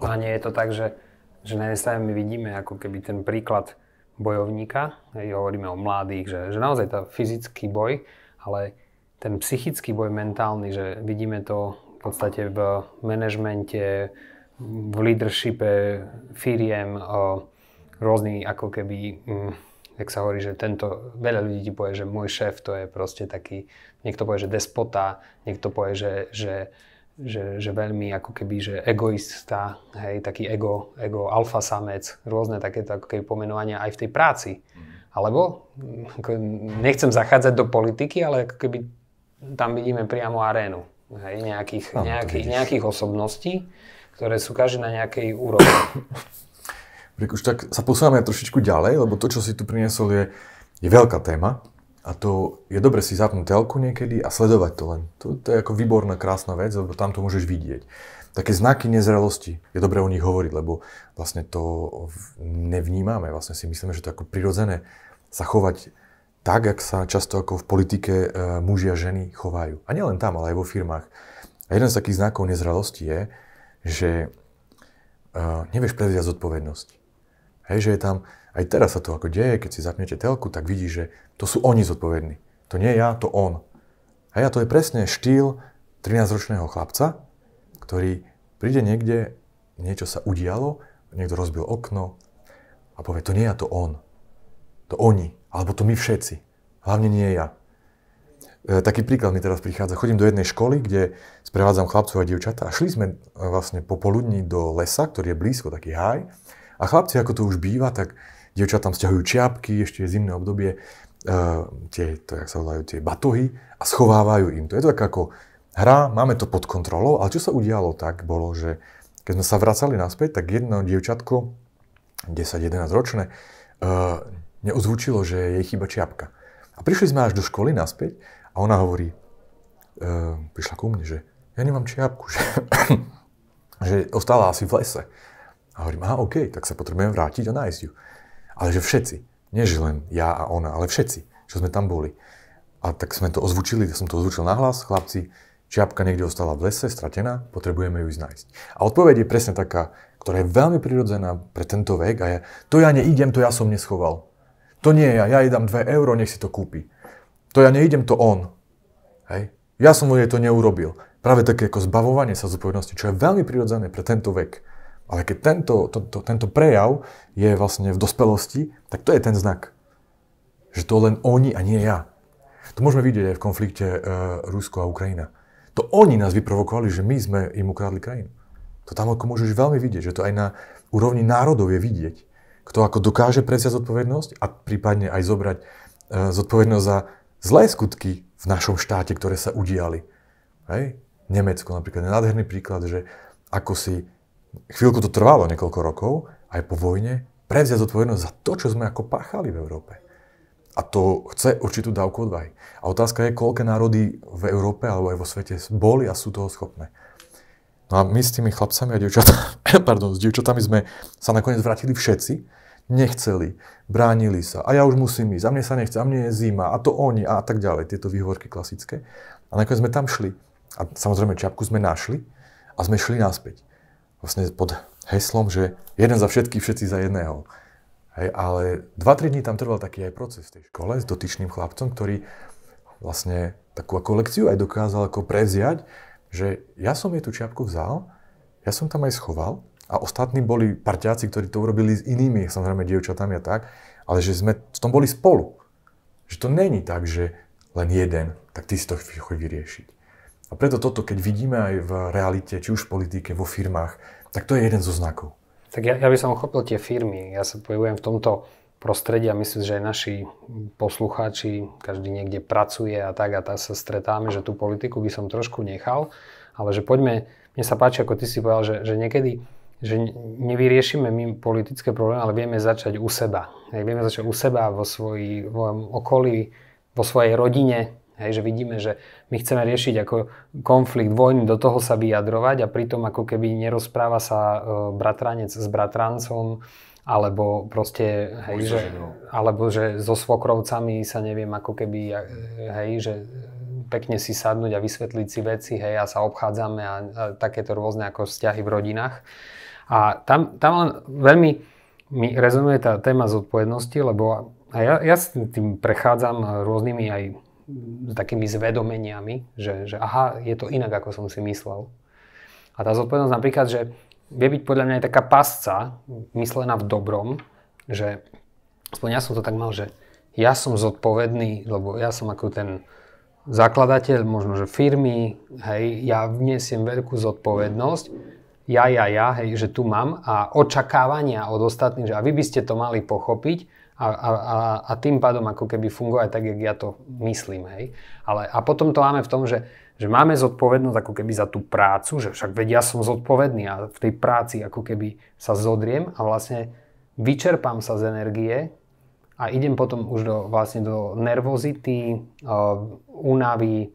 A nie je to tak, že že na jednej strane my vidíme ako keby ten príklad bojovníka, hej, hovoríme o mladých, že, že naozaj tá fyzický boj, ale ten psychický boj mentálny, že vidíme to v podstate v manažmente, v leadershipe firiem, rôzny ako keby, mm, jak sa hovorí, že tento, veľa ľudí ti povie, že môj šéf to je proste taký, niekto povie, že despota, niekto povie, že, že že, že veľmi ako keby, že egoista, hej, taký ego, ego alfa samec, rôzne takéto ako keby pomenovania aj v tej práci. Mhm. Alebo, mm, ako, nechcem zachádzať do politiky, ale ako keby tam vidíme priamo arénu, hej, nejakých, no, nejakých, nejakých osobností, ktoré sú každý na nejakej úrovni. Už tak sa posúvame trošičku ďalej, lebo to, čo si tu priniesol, je, je veľká téma. A to je dobre si zapnúť telku niekedy a sledovať to len. To, to je ako výborná, krásna vec, lebo tam to môžeš vidieť. Také znaky nezrelosti, je dobre o nich hovoriť, lebo vlastne to nevnímame, vlastne si myslíme, že to je ako prirodzené sa chovať tak, ak sa často ako v politike e, muži a ženy chovajú. A nielen tam, ale aj vo firmách. A jeden z takých znakov nezrelosti je, že e, nevieš prevziať zodpovednosť. Hej, že je tam, aj teraz sa to ako deje, keď si zapnete telku, tak vidí, že to sú oni zodpovední. To nie ja, to on. A ja to je presne štýl 13-ročného chlapca, ktorý príde niekde, niečo sa udialo, niekto rozbil okno a povie, to nie ja, to on. To oni, alebo to my všetci. Hlavne nie ja. E, taký príklad mi teraz prichádza. Chodím do jednej školy, kde sprevádzam chlapcov a dievčatá a šli sme e, vlastne popoludní do lesa, ktorý je blízko, taký háj. A chlapci, ako to už býva, tak tam stiahujú čiapky, ešte je zimné obdobie, uh, tie, to, jak sa volajú, tie batohy a schovávajú im. To je to tak ako hra, máme to pod kontrolou, ale čo sa udialo tak, bolo, že keď sme sa vracali naspäť, tak jedno dievčatko, 10-11 ročné, uh, neozvučilo, že jej chyba čiapka. A prišli sme až do školy naspäť a ona hovorí, uh, prišla ku mne, že ja nemám čiapku, že, že ostala asi v lese. A hovorím, aha, OK, tak sa potrebujem vrátiť a nájsť ju ale že všetci. Nie, že len ja a ona, ale všetci, čo sme tam boli. A tak sme to ozvučili, som to ozvučil nahlas, chlapci, čiapka niekde ostala v lese, stratená, potrebujeme ju nájsť. A odpoveď je presne taká, ktorá je veľmi prirodzená pre tento vek a je, to ja neidem, to ja som neschoval. To nie ja, ja jej dám 2 euro, nech si to kúpi. To ja neidem, to on. Hej. Ja som jej to neurobil. Práve také ako zbavovanie sa zodpovednosti, čo je veľmi prirodzené pre tento vek. Ale keď tento, to, to, tento prejav je vlastne v dospelosti, tak to je ten znak. Že to len oni a nie ja. To môžeme vidieť aj v konflikte e, Rusko a Ukrajina. To oni nás vyprovokovali, že my sme im ukradli krajinu. To tam ako môžeš veľmi vidieť, že to aj na úrovni národov je vidieť. Kto ako dokáže prevziať zodpovednosť a prípadne aj zobrať e, zodpovednosť za zlé skutky v našom štáte, ktoré sa udiali. Hej? Nemecko napríklad je nádherný príklad, že ako si chvíľku to trvalo, niekoľko rokov, aj po vojne, prevziať zodpovednosť za to, čo sme ako páchali v Európe. A to chce určitú dávku odvahy. A otázka je, koľké národy v Európe alebo aj vo svete boli a sú toho schopné. No a my s tými chlapcami a dievčatami, pardon, s dievčatami sme sa nakoniec vrátili všetci, nechceli, bránili sa a ja už musím ísť, a mne sa nechce, a mne je zima, a to oni a tak ďalej, tieto výhovorky klasické. A nakoniec sme tam šli. A samozrejme čapku sme našli a sme šli naspäť vlastne pod heslom, že jeden za všetkých, všetci za jedného. Hej, ale 2-3 dní tam trval taký aj proces v tej škole s dotyčným chlapcom, ktorý vlastne takú ako lekciu aj dokázal ako prevziať, že ja som jej tú čiapku vzal, ja som tam aj schoval a ostatní boli parťáci, ktorí to urobili s inými, samozrejme dievčatami a tak, ale že sme v tom boli spolu. Že to není tak, že len jeden, tak ty si to chodí vyriešiť. A preto toto, keď vidíme aj v realite, či už v politike, vo firmách, tak to je jeden zo znakov. Tak ja, ja by som ochopil tie firmy. Ja sa pojavujem v tomto prostredí a myslím, že aj naši poslucháči, každý niekde pracuje a tak a tá sa stretáme, že tú politiku by som trošku nechal, ale že poďme, mne sa páči, ako ty si povedal, že, že niekedy že nevyriešime my politické problémy, ale vieme začať u seba. Hej, vieme začať u seba, vo svojom okolí, vo svojej rodine, Hej, že vidíme, že my chceme riešiť ako konflikt, vojnu, do toho sa vyjadrovať a pritom ako keby nerozpráva sa e, bratranec s bratrancom, alebo proste, hej, že, no. alebo že so svokrovcami sa neviem ako keby, e, hej, že pekne si sadnúť a vysvetliť si veci, hej, a sa obchádzame a, a takéto rôzne ako vzťahy v rodinách. A tam, tam len veľmi mi rezonuje tá téma zodpovednosti, lebo a ja, ja s tým prechádzam rôznymi aj s takými zvedomeniami, že, že aha, je to inak, ako som si myslel. A tá zodpovednosť napríklad, že vie byť podľa mňa aj taká pasca, myslená v dobrom, že aspoň ja som to tak mal, že ja som zodpovedný, lebo ja som ako ten zakladateľ možno, že firmy, hej, ja vnesiem veľkú zodpovednosť, ja, ja, ja, hej, že tu mám a očakávania od ostatných, že a vy by ste to mali pochopiť, a, a, a, a tým pádom ako keby fungovať tak, jak ja to myslím, hej. Ale, a potom to máme v tom, že, že máme zodpovednosť ako keby za tú prácu, že však vedia ja som zodpovedný a v tej práci ako keby sa zodriem a vlastne vyčerpám sa z energie a idem potom už do, vlastne do nervozity, eh, únavy,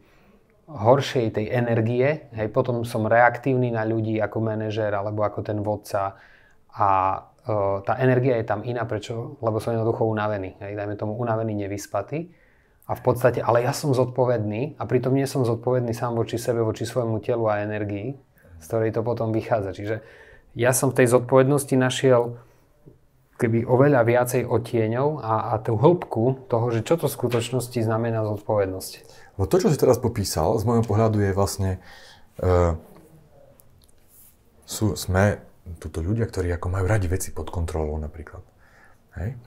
horšej tej energie, hej, potom som reaktívny na ľudí ako manažér alebo ako ten vodca a Eh, tá energia je tam iná, prečo? Lebo som jednoducho unavený, hej, dajme tomu unavený, nevyspatý. A v podstate, ale ja som zodpovedný a pritom nie som zodpovedný sám voči sebe, voči svojmu telu a energii, z ktorej to potom vychádza. Čiže ja som v tej zodpovednosti našiel keby oveľa viacej odtieňov a, a tú hĺbku toho, že čo to v skutočnosti znamená zodpovednosť. Lebo no to, čo si teraz popísal, z môjho pohľadu je vlastne, e, sú, sme tuto ľudia, ktorí ako majú radi veci pod kontrolou napríklad. Hej?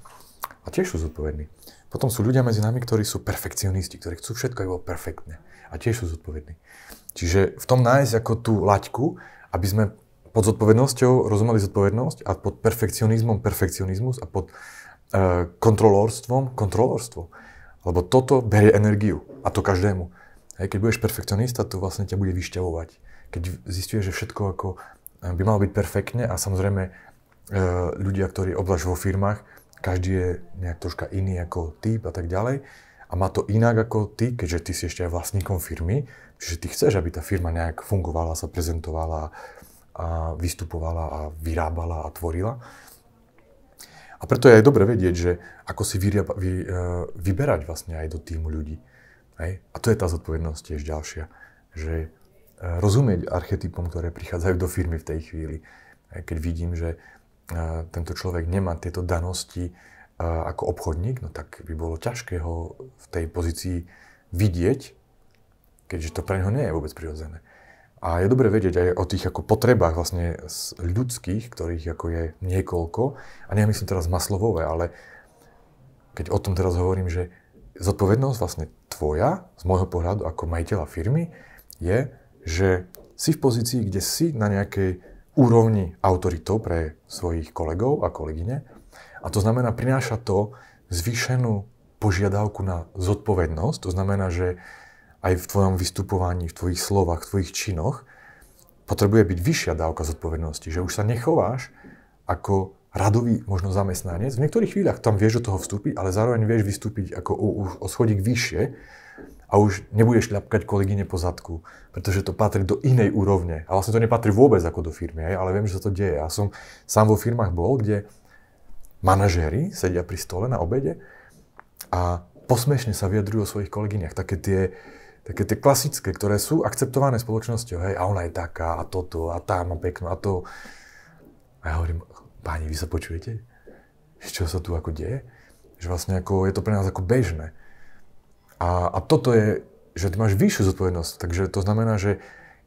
A tiež sú zodpovední. Potom sú ľudia medzi nami, ktorí sú perfekcionisti, ktorí chcú všetko aj bolo perfektné. A tiež sú zodpovední. Čiže v tom nájsť ako tú laťku, aby sme pod zodpovednosťou rozumeli zodpovednosť a pod perfekcionizmom perfekcionizmus a pod e, kontrolórstvom kontrolórstvo. Lebo toto berie energiu. A to každému. Hej, keď budeš perfekcionista, to vlastne ťa bude vyšťavovať. Keď zistuješ, že všetko ako by malo byť perfektne a samozrejme e, ľudia, ktorí obzvlášť vo firmách, každý je nejak troška iný ako typ a tak ďalej a má to inak ako ty, keďže ty si ešte aj vlastníkom firmy, čiže ty chceš, aby tá firma nejak fungovala, sa prezentovala a vystupovala a vyrábala a tvorila. A preto je aj dobre vedieť, že ako si vyriaba, vy, e, vyberať vlastne aj do týmu ľudí. Hej? A to je tá zodpovednosť tiež ďalšia, že Eh, rozumieť archetypom, ktoré prichádzajú do firmy v tej chvíli. Keď vidím, že eh, tento človek nemá tieto danosti eh, ako obchodník, no tak by bolo ťažké ho v tej pozícii vidieť, keďže to pre neho nie je vôbec prirodzené. A je dobre vedieť aj o tých ako potrebách vlastne ľudských, ktorých ako je niekoľko. A nemyslím teraz maslovové, ale keď o tom teraz hovorím, že zodpovednosť vlastne tvoja, z môjho pohľadu ako majiteľa firmy, je že si v pozícii, kde si na nejakej úrovni autoritou pre svojich kolegov a kolegyne. A to znamená, prináša to zvýšenú požiadavku na zodpovednosť. To znamená, že aj v tvojom vystupovaní, v tvojich slovách, v tvojich činoch potrebuje byť vyššia dávka zodpovednosti. Že už sa nechováš ako radový možno zamestnanec. V niektorých chvíľach tam vieš do toho vstúpiť, ale zároveň vieš vystúpiť ako o, o schodík vyššie a už nebudeš ľapkať kolegyne po zadku, pretože to patrí do inej úrovne. A vlastne to nepatrí vôbec ako do firmy, aj, ale viem, že sa to deje. Ja som sám vo firmách bol, kde manažéri sedia pri stole na obede a posmešne sa vyjadrujú o svojich kolegyniach. Také tie, také tie klasické, ktoré sú akceptované spoločnosťou. Hej, a ona je taká, a toto, a tá má peknú, a to. A ja hovorím, páni, vy sa počujete? Čo sa tu ako deje? Že vlastne ako, je to pre nás ako bežné. A, a toto je, že ty máš vyššiu zodpovednosť. Takže to znamená, že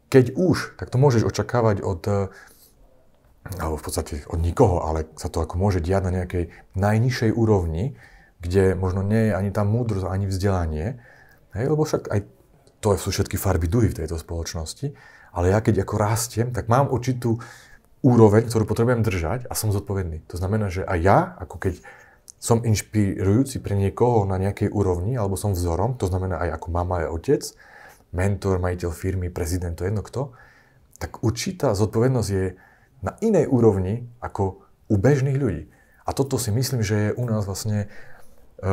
keď už, tak to môžeš očakávať od, eh, alebo v podstate od nikoho, ale sa to ako môže diať na nejakej najnižšej úrovni, kde možno nie je ani tá múdrosť, ani vzdelanie, hej, lebo však aj to sú všetky farby duhy v tejto spoločnosti, ale ja keď ako rastiem, tak mám určitú úroveň, ktorú potrebujem držať a som zodpovedný. To znamená, že aj ja, ako keď som inšpirujúci pre niekoho na nejakej úrovni, alebo som vzorom, to znamená aj ako mama, aj otec, mentor, majiteľ firmy, prezident, to jedno kto, tak určitá zodpovednosť je na inej úrovni ako u bežných ľudí. A toto si myslím, že je u nás vlastne eh,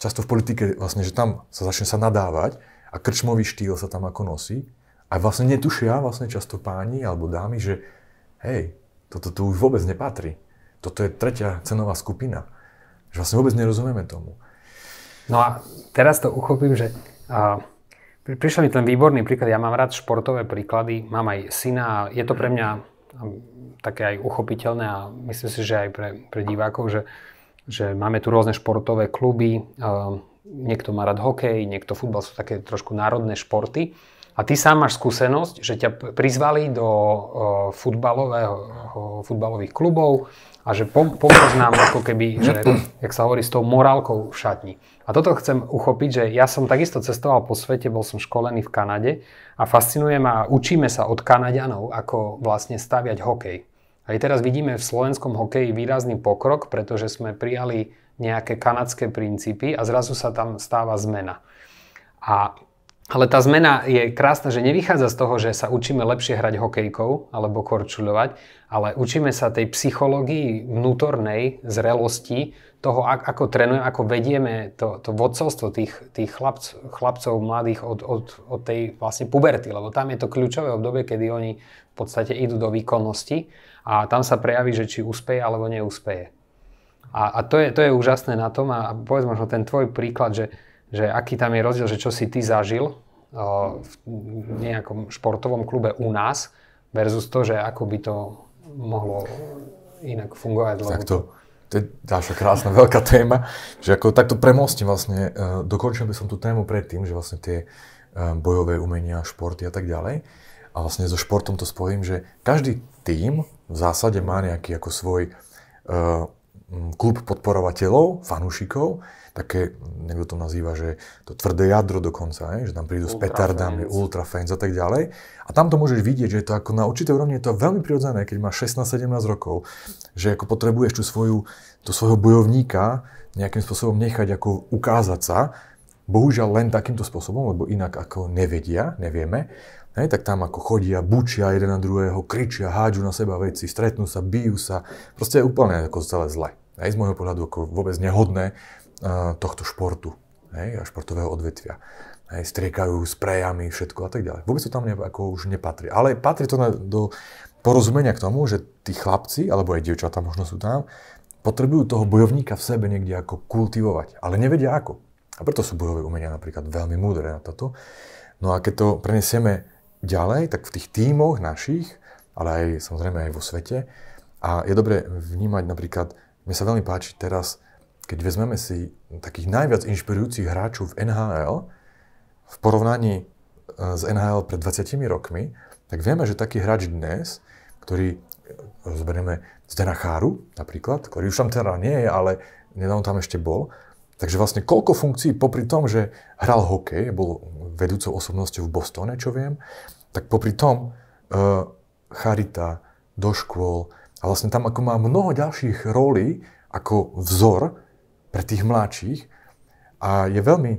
často v politike, vlastne, že tam sa začne sa nadávať a krčmový štýl sa tam ako nosí. A vlastne netušia vlastne často páni alebo dámy, že hej, toto tu už vôbec nepatrí. Toto je tretia cenová skupina že vlastne vôbec nerozumieme tomu. No a teraz to uchopím, že a, pri, prišiel mi ten výborný príklad. Ja mám rád športové príklady, mám aj syna a je to pre mňa také aj uchopiteľné a myslím si, že aj pre, pre divákov, že, že máme tu rôzne športové kluby, a, niekto má rád hokej, niekto futbal, sú také trošku národné športy. A ty sám máš skúsenosť, že ťa prizvali do futbalového, futbalových klubov a že pomôž nám ako keby, že, jak sa hovorí, s tou morálkou v šatni. A toto chcem uchopiť, že ja som takisto cestoval po svete, bol som školený v Kanade a fascinuje ma, učíme sa od Kanadianov, ako vlastne staviať hokej. Aj teraz vidíme v slovenskom hokeji výrazný pokrok, pretože sme prijali nejaké kanadské princípy a zrazu sa tam stáva zmena. A ale tá zmena je krásna, že nevychádza z toho, že sa učíme lepšie hrať hokejkou alebo korčuľovať, ale učíme sa tej psychológii vnútornej zrelosti, toho, ako trénujeme, ako vedieme to, to vodcovstvo tých, tých chlapc, chlapcov mladých od, od, od tej vlastne puberty, lebo tam je to kľúčové obdobie, kedy oni v podstate idú do výkonnosti a tam sa prejaví, že či uspeje alebo neúspeje. A, a to, je, to je úžasné na tom a povedz možno ten tvoj príklad, že, že aký tam je rozdiel, že čo si ty zažil v nejakom športovom klube u nás versus to, že ako by to mohlo inak fungovať. Lebo... Takto. To je ďalšia krásna veľká téma, že ako takto premostím vlastne, e, dokončil by som tú tému predtým, že vlastne tie e, bojové umenia, športy a tak ďalej. A vlastne so športom to spojím, že každý tým v zásade má nejaký ako svoj e, Mm, klub podporovateľov, fanúšikov, také, niekto to nazýva, že to tvrdé jadro dokonca, je, že tam prídu ultra s petardami, fans. ultra fans a tak ďalej. A tam to môžeš vidieť, že je to ako na určitej úrovni je to veľmi prirodzené, keď máš 16-17 rokov, že ako potrebuješ tú svoju, tú svojho bojovníka nejakým spôsobom nechať ako ukázať sa, bohužiaľ len takýmto spôsobom, lebo inak ako nevedia, nevieme. Hej, tak tam ako chodia, bučia jeden na druhého, kričia, hádžu na seba veci, stretnú sa, bijú sa. Proste je úplne ako celé zle. Hej, z môjho pohľadu ako vôbec nehodné uh, tohto športu hej, a športového odvetvia. Hej, striekajú sprejami, všetko a tak ďalej. Vôbec to tam ne, ako už nepatrí. Ale patrí to na, do porozumenia k tomu, že tí chlapci, alebo aj dievčatá možno sú tam, potrebujú toho bojovníka v sebe niekde ako kultivovať, ale nevedia ako. A preto sú bojové umenia napríklad veľmi múdre na toto. No a keď to prenesieme ďalej, tak v tých tímoch našich, ale aj samozrejme aj vo svete. A je dobre vnímať napríklad, mne sa veľmi páči teraz, keď vezmeme si takých najviac inšpirujúcich hráčov v NHL, v porovnaní e, s NHL pred 20 rokmi, tak vieme, že taký hráč dnes, ktorý e, zoberieme z Denacháru napríklad, ktorý už tam teda nie je, ale nedávno tam ešte bol, takže vlastne koľko funkcií popri tom, že hral hokej, bol vedúcou osobnosťou v Bostone, čo viem, tak popri tom uh, charita do škôl a vlastne tam ako má mnoho ďalších rolí ako vzor pre tých mladších a je veľmi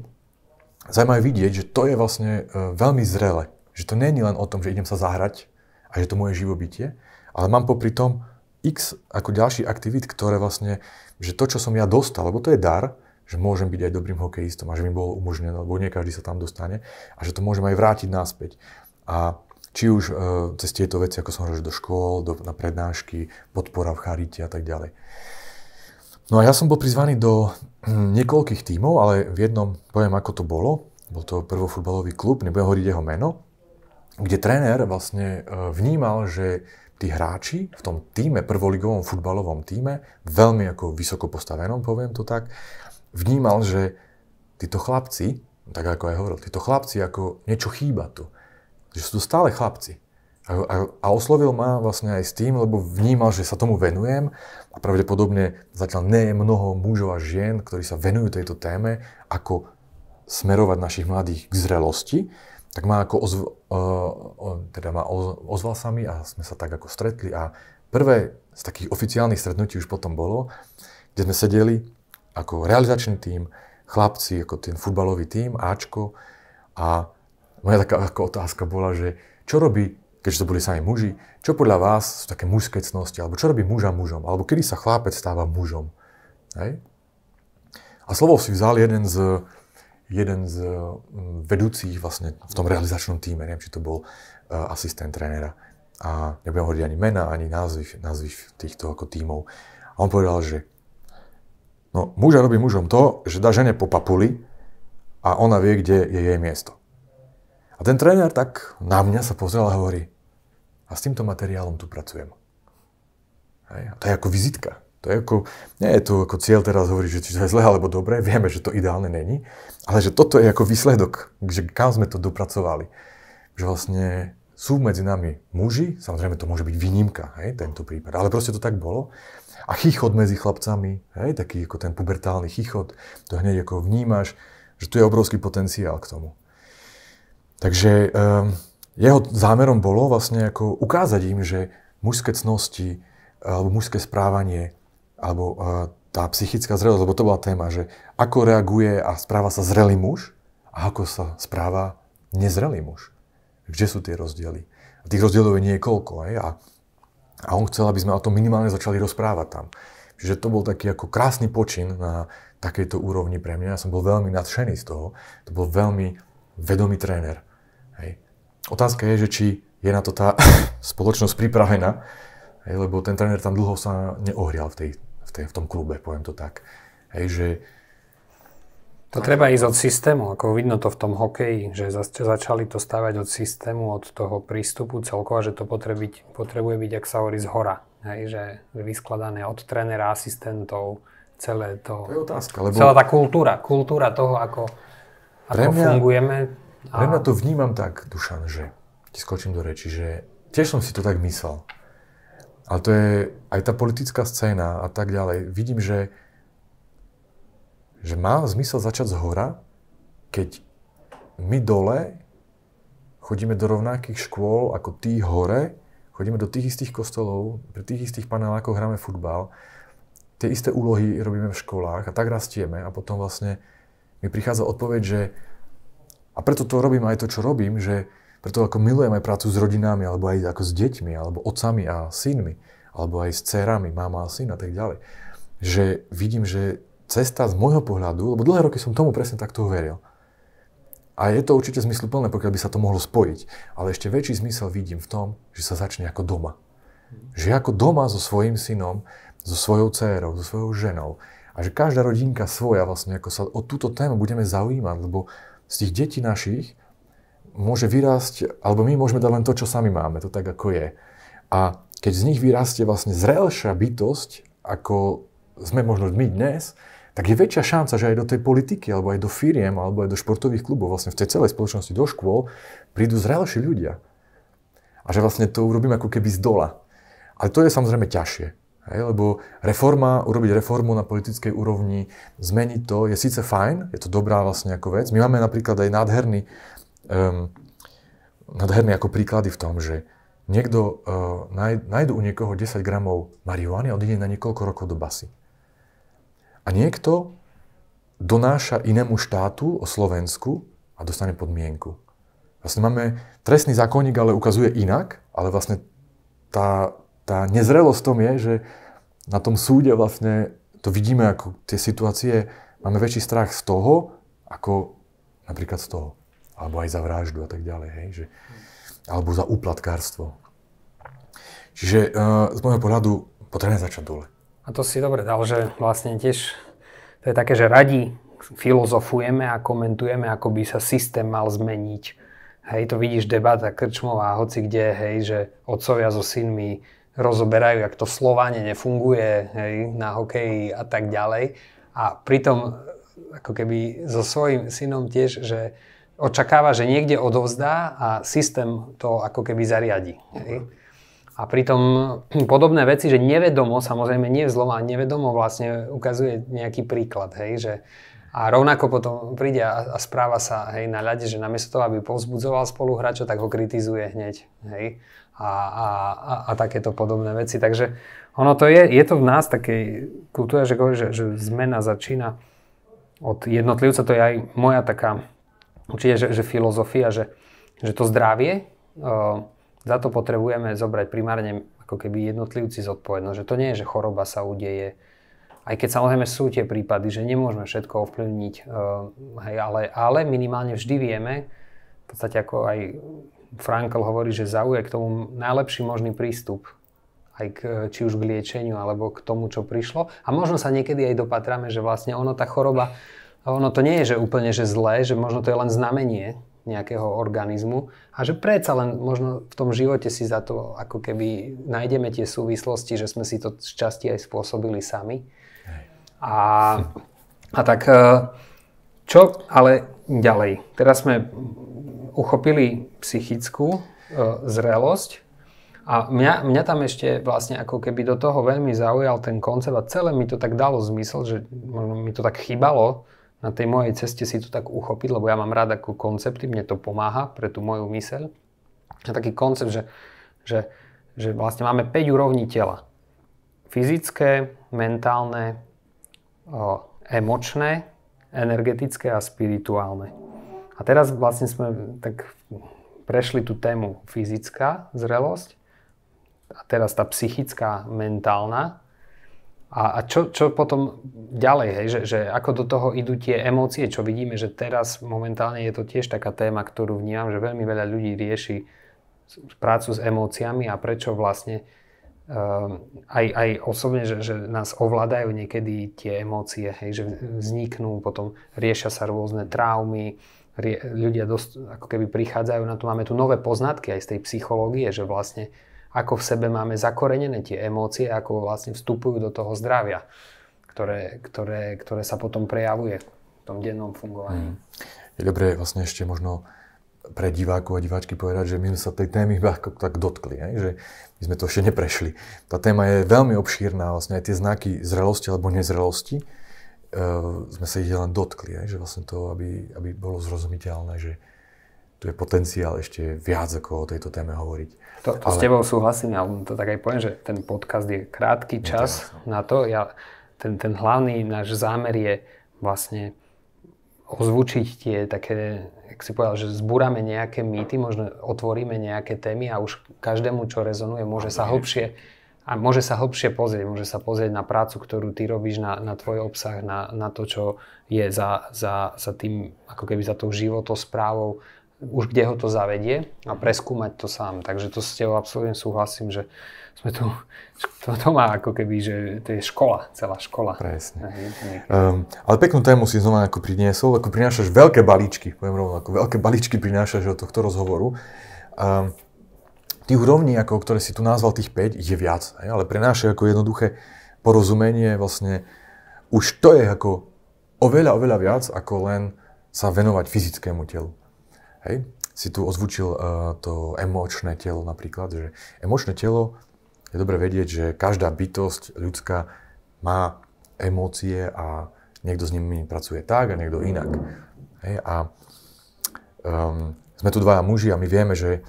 zaujímavé vidieť, že to je vlastne uh, veľmi zrele. Že to nie je len o tom, že idem sa zahrať a že to moje živobytie, ale mám popri tom x ako ďalší aktivít, ktoré vlastne, že to, čo som ja dostal, lebo to je dar, že môžem byť aj dobrým hokejistom a že mi bolo umožnené, lebo nie každý sa tam dostane a že to môžem aj vrátiť naspäť. A či už e, cez tieto veci, ako som hovoril, do škôl, do, na prednášky, podpora v charite a tak ďalej. No a ja som bol prizvaný do hm, niekoľkých tímov, ale v jednom poviem, ako to bolo. Bol to prvofutbalový klub, nebudem hovoriť jeho meno, kde tréner vlastne e, vnímal, že tí hráči v tom týme, prvoligovom futbalovom týme, veľmi ako vysoko postavenom, poviem to tak, vnímal, že títo chlapci, no tak ako aj hovoril, títo chlapci, ako niečo chýba tu. Že sú tu stále chlapci. A, a, a oslovil ma vlastne aj s tým, lebo vnímal, že sa tomu venujem a pravdepodobne zatiaľ nie je mnoho mužov a žien, ktorí sa venujú tejto téme, ako smerovať našich mladých k zrelosti, tak ma ako ozv, teda ma ozval sa mi a sme sa tak ako stretli a prvé z takých oficiálnych stretnutí už potom bolo, kde sme sedeli ako realizačný tím, chlapci, ako ten futbalový tím, Ačko. A moja taká ako otázka bola, že čo robí, keďže to boli sami muži, čo podľa vás sú také mužské cnosti, alebo čo robí muža mužom, alebo kedy sa chlápec stáva mužom. Hej? A slovo si vzal jeden z, jeden z mm, vedúcich vlastne v tom realizačnom týme, neviem, či to bol uh, asistent trénera. A nebudem hovoriť ani mena, ani názvy, názvy týchto ako tímov. A on povedal, že No, muža robí mužom to, že dá žene po papuli a ona vie, kde je jej miesto. A ten tréner tak na mňa sa pozrel a hovorí, a s týmto materiálom tu pracujem. Hej. To je ako vizitka. To je ako, nie je to ako cieľ teraz hovoriť, že či to je zle alebo dobré, vieme, že to ideálne není, ale že toto je ako výsledok, že kam sme to dopracovali. Že vlastne sú medzi nami muži, samozrejme to môže byť výnimka, hej, tento prípad, ale proste to tak bolo a chichot medzi chlapcami, hej, taký ako ten pubertálny chichot, to hneď ako vnímaš, že tu je obrovský potenciál k tomu. Takže um, jeho zámerom bolo vlastne ako ukázať im, že mužské cnosti alebo mužské správanie alebo uh, tá psychická zrelosť, lebo to bola téma, že ako reaguje a správa sa zrelý muž a ako sa správa nezrelý muž. Kde sú tie rozdiely? A tých rozdielov je niekoľko. Hej? A a on chcel, aby sme o tom minimálne začali rozprávať tam. Čiže to bol taký ako krásny počin na takejto úrovni pre mňa. Ja som bol veľmi nadšený z toho. To bol veľmi vedomý tréner. Hej. Otázka je, že či je na to tá spoločnosť pripravená, hej, lebo ten tréner tam dlho sa neohrial v, tej, v, tej, v tom klube, poviem to tak. Hej, že to treba ísť od systému, ako vidno to v tom hokeji, že začali to stavať od systému, od toho prístupu celkovo, že to potrebiť, potrebuje byť, ak sa hovorí, z hora. Hej, že vyskladané od trénera, asistentov, celé to, to je otázka, lebo celá tá kultúra, kultúra toho, ako, ako mňa, fungujeme. A... Pre mňa to vnímam tak, Dušan, že ti skočím do reči, že tiež som si to tak myslel. Ale to je aj tá politická scéna a tak ďalej. Vidím, že že má zmysel začať z hora, keď my dole chodíme do rovnakých škôl ako tí hore, chodíme do tých istých kostolov, pri tých istých panelákoch hráme futbal, tie isté úlohy robíme v školách a tak rastieme a potom vlastne mi prichádza odpoveď, že a preto to robím aj to, čo robím, že preto ako milujem aj prácu s rodinami, alebo aj ako s deťmi, alebo otcami a synmi, alebo aj s dcerami, máma a syn a tak ďalej. Že vidím, že cesta z môjho pohľadu, lebo dlhé roky som tomu presne takto veril. A je to určite zmysluplné, pokiaľ by sa to mohlo spojiť. Ale ešte väčší zmysel vidím v tom, že sa začne ako doma. Že ako doma so svojím synom, so svojou dcérou, so svojou ženou. A že každá rodinka svoja vlastne, ako sa o túto tému budeme zaujímať, lebo z tých detí našich môže vyrásť, alebo my môžeme dať len to, čo sami máme, to tak ako je. A keď z nich vyrastie vlastne zrelšia bytosť, ako sme možno my dnes, tak je väčšia šanca, že aj do tej politiky, alebo aj do firiem, alebo aj do športových klubov, vlastne v tej celej spoločnosti, do škôl, prídu zrelší ľudia. A že vlastne to urobím ako keby z dola. Ale to je samozrejme ťažšie. Hej? Lebo reforma, urobiť reformu na politickej úrovni, zmeniť to, je síce fajn, je to dobrá vlastne ako vec. My máme napríklad aj nádherný, um, nádherný ako príklady v tom, že niekto, uh, eh, nájdu u niekoho 10 gramov marihuany a odíde na niekoľko rokov do basy. A niekto donáša inému štátu o Slovensku a dostane podmienku. Vlastne máme trestný zákonník, ale ukazuje inak, ale vlastne tá, tá nezrelosť tom je, že na tom súde vlastne to vidíme ako tie situácie, máme väčší strach z toho, ako napríklad z toho. Alebo aj za vraždu a tak ďalej, hej, že, alebo za úplatkárstvo. Čiže uh, z môjho pohľadu potrebujeme začať dole. A to si dobre dal, že vlastne tiež to je také, že radi filozofujeme a komentujeme, ako by sa systém mal zmeniť. Hej, to vidíš debata krčmová, hoci kde, hej, že otcovia so synmi rozoberajú, jak to slovanie nefunguje hej, na hokeji a tak ďalej. A pritom ako keby so svojím synom tiež, že očakáva, že niekde odovzdá a systém to ako keby zariadi. Hej. Uh-huh. A pritom hm, podobné veci, že nevedomo, samozrejme nie zlom, ale nevedomo vlastne ukazuje nejaký príklad, hej, že a rovnako potom príde a, a správa sa hej, na ľade, že namiesto toho, aby povzbudzoval spoluhráča, tak ho kritizuje hneď. Hej? A, a, a, a takéto podobné veci. Takže ono to je, je to v nás takej kultúre, že, že, že zmena začína od jednotlivca. To je aj moja taká určite, že, že filozofia, že, že to zdravie, uh, za to potrebujeme zobrať primárne ako keby jednotlivci zodpovednosť, že to nie je, že choroba sa udeje, aj keď samozrejme sú tie prípady, že nemôžeme všetko ovplyvniť, eh, hej, ale, ale minimálne vždy vieme, v podstate ako aj Frankl hovorí, že zaujať k tomu najlepší možný prístup, aj k, či už k liečeniu, alebo k tomu, čo prišlo. A možno sa niekedy aj dopatráme, že vlastne ono, tá choroba, ono to nie je, že úplne že zlé, že možno to je len znamenie, nejakého organizmu a že predsa len možno v tom živote si za to ako keby nájdeme tie súvislosti, že sme si to z časti aj spôsobili sami. A, a tak e, čo ale ďalej? Teraz sme uchopili psychickú e, zrelosť a mňa, mňa tam ešte vlastne ako keby do toho veľmi zaujal ten koncept a celé mi to tak dalo zmysel, že možno mi to tak chýbalo, na tej mojej ceste si to tak uchopiť, lebo ja mám rád ako koncepty, mne to pomáha pre tú moju myseľ. A taký koncept, že, že, že vlastne máme 5 úrovní tela. Fyzické, mentálne, o, emočné, energetické a spirituálne. A teraz vlastne sme tak prešli tú tému fyzická zrelosť a teraz tá psychická, mentálna a, a čo, čo potom ďalej, hej? Že, že ako do toho idú tie emócie, čo vidíme, že teraz momentálne je to tiež taká téma, ktorú vnímam, že veľmi veľa ľudí rieši prácu s emóciami a prečo vlastne uh, aj, aj osobne, že, že nás ovládajú niekedy tie emócie, hej? že vzniknú, potom riešia sa rôzne traumy, rie, ľudia dosť, ako keby prichádzajú na to, máme tu nové poznatky aj z tej psychológie, že vlastne uh, ako v sebe máme zakorenené tie emócie, ako vlastne vstupujú do toho zdravia, ktoré, ktoré, ktoré sa potom prejavuje v tom dennom fungovaní. Mm. Je dobré vlastne ešte možno pre divákov a diváčky povedať, že my sme sa tej témy iba tak dotkli, že my sme to ešte neprešli. Tá téma je veľmi obšírna, vlastne aj tie znaky zrelosti alebo nezrelosti, uh, sme sa ich len dotkli, aj, že vlastne to, aby, aby bolo zrozumiteľné, že tu je potenciál ešte viac ako o tejto téme hovoriť. To, to ale... s tebou súhlasím, ale to tak aj poviem, že ten podcast je krátky no, čas je to na to. Ja, ten, ten hlavný náš zámer je vlastne ozvučiť tie také, jak si povedal, že zbúrame nejaké mýty, možno otvoríme nejaké témy a už každému, čo rezonuje, môže sa hlbšie a môže sa hlbšie pozrieť, môže sa pozrieť na prácu, ktorú ty robíš, na, na tvoj obsah, na, na to, čo je za, za, za tým, ako keby za tou životosprávou, správou už kde ho to zavedie a preskúmať to sám. Takže to s tebou absolútne súhlasím, že sme tu, to, to má ako keby, že to je škola, celá škola. Presne. Aj, um, ehm, ale peknú tému si znova ako priniesol, ako prinášaš veľké balíčky, poviem rovno, ako veľké balíčky prinášaš od tohto rozhovoru. Um, tých úrovní, ako, ktoré si tu nazval, tých 5, je viac, ale pre naše ako jednoduché porozumenie vlastne už to je ako oveľa, oveľa viac, ako len sa venovať fyzickému telu. Hej? Si tu ozvučil uh, to emočné telo napríklad, že emočné telo je dobre vedieť, že každá bytosť ľudská má emócie a niekto s nimi pracuje tak a niekto inak. Hej? A um, sme tu dvaja muži a my vieme, že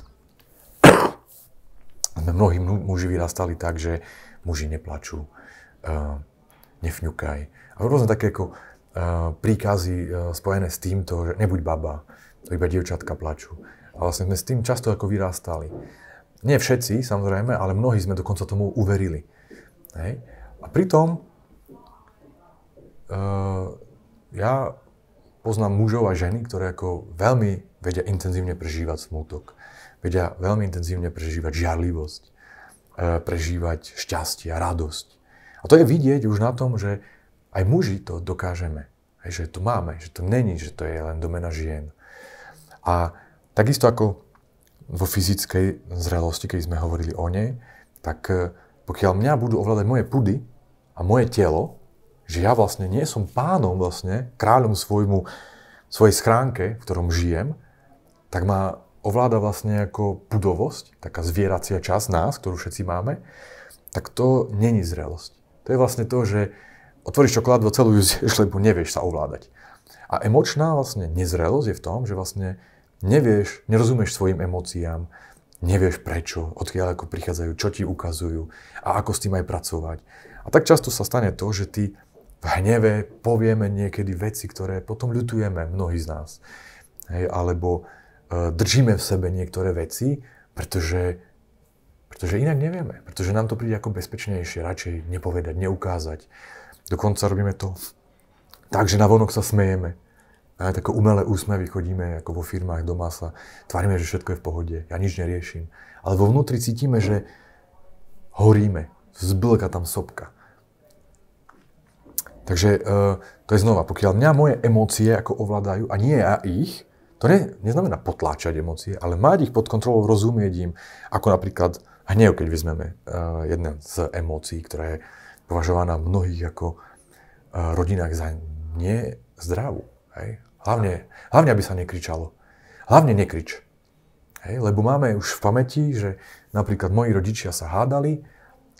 sme mnohí muži vyrastali tak, že muži neplačú, uh, nefňukaj. A rôzne také ako Eh, príkazy eh, spojené s týmto, že nebuď baba, to iba dievčatka plačú. A vlastne sme s tým často ako vyrástali. Nie všetci, samozrejme, ale mnohí sme dokonca tomu uverili. Hej. A pritom uh, ja poznám mužov a ženy, ktoré ako veľmi vedia intenzívne prežívať smutok, vedia veľmi intenzívne prežívať žiarlivosť, uh, prežívať šťastie a radosť. A to je vidieť už na tom, že aj muži to dokážeme. Aj že to máme, že to není, že to je len domena žien. A takisto ako vo fyzickej zrelosti, keď sme hovorili o nej, tak e, pokiaľ mňa budú ovládať moje pudy a moje telo, že ja vlastne nie som pánom vlastne, kráľom svojmu, svojej schránke, v ktorom žijem, tak ma ovláda vlastne ako pudovosť, taká zvieracia časť nás, ktorú všetci máme, tak to není zrelosť. To je vlastne to, že otvoríš čokoládu a celú ju zješ, lebo nevieš sa ovládať. A emočná vlastne nezrelosť je v tom, že vlastne nevieš, nerozumieš svojim emóciám, nevieš prečo, odkiaľ ako prichádzajú, čo ti ukazujú a ako s tým aj pracovať. A tak často sa stane to, že ty v hneve povieme niekedy veci, ktoré potom ľutujeme, mnohí z nás. Hej, alebo e, držíme v sebe niektoré veci, pretože, pretože inak nevieme. Pretože nám to príde ako bezpečnejšie, radšej nepovedať, neukázať. Dokonca robíme to tak, že navonok sa smejeme. A také umelé úsmevy chodíme ako vo firmách, doma sa tvárime, že všetko je v pohode, ja nič neriešim. Ale vo vnútri cítime, že horíme, zblka tam sopka. Takže e, to je znova, pokiaľ mňa moje emócie ako ovládajú a nie ja ich, to ne, neznamená potláčať emócie, ale mať ich pod kontrolou, rozumieť im, ako napríklad hnev, keď vezmeme uh, e, jeden z emócií, ktoré. je považovaná mnohých ako e, rodinách za nezdravú. Hej? Hlavne, hlavne, aby sa nekričalo. Hlavne nekrič. Hej? Lebo máme už v pamäti, že napríklad moji rodičia sa hádali,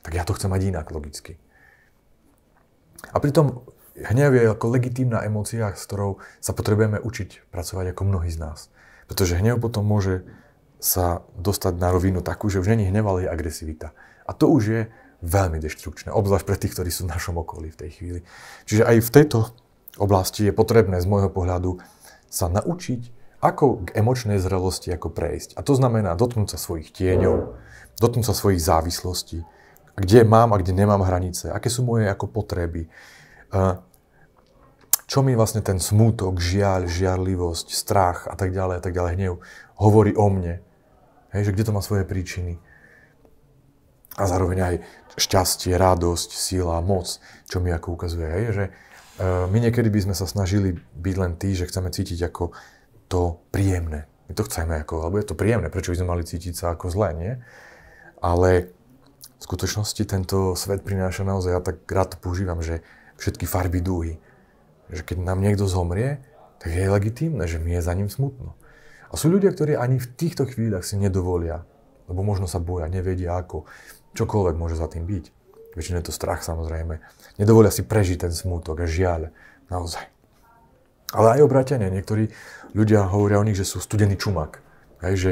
tak ja to chcem mať inak logicky. A pritom hnev je ako legitímna emócia, s ktorou sa potrebujeme učiť pracovať ako mnohí z nás. Pretože hnev potom môže sa dostať na rovinu takú, že už není hnev, ale je agresivita. A to už je veľmi deštrukčné, obzvlášť pre tých, ktorí sú v našom okolí v tej chvíli. Čiže aj v tejto oblasti je potrebné z môjho pohľadu sa naučiť, ako k emočnej zrelosti ako prejsť. A to znamená dotknúť sa svojich tieňov, dotknúť sa svojich závislostí, kde mám a kde nemám hranice, aké sú moje ako potreby, čo mi vlastne ten smútok, žiaľ, žiarlivosť, strach a tak ďalej a tak ďalej, hnev hovorí o mne. Hej, že kde to má svoje príčiny a zároveň aj šťastie, radosť, síla, moc, čo mi ako ukazuje, hej, že e, my niekedy by sme sa snažili byť len tí, že chceme cítiť ako to príjemné. My to chceme ako, alebo je to príjemné, prečo by sme mali cítiť sa ako zlé, nie? Ale v skutočnosti tento svet prináša naozaj, ja tak rád to používam, že všetky farby dúhy. Že keď nám niekto zomrie, tak je legitímne, že mi je za ním smutno. A sú ľudia, ktorí ani v týchto chvíľach si nedovolia, lebo možno sa boja, nevedia ako čokoľvek môže za tým byť. Väčšinou je to strach samozrejme. Nedovolia si prežiť ten smútok a žiaľ, naozaj. Ale aj obratenie. Niektorí ľudia hovoria o nich, že sú studený čumak. Hej, že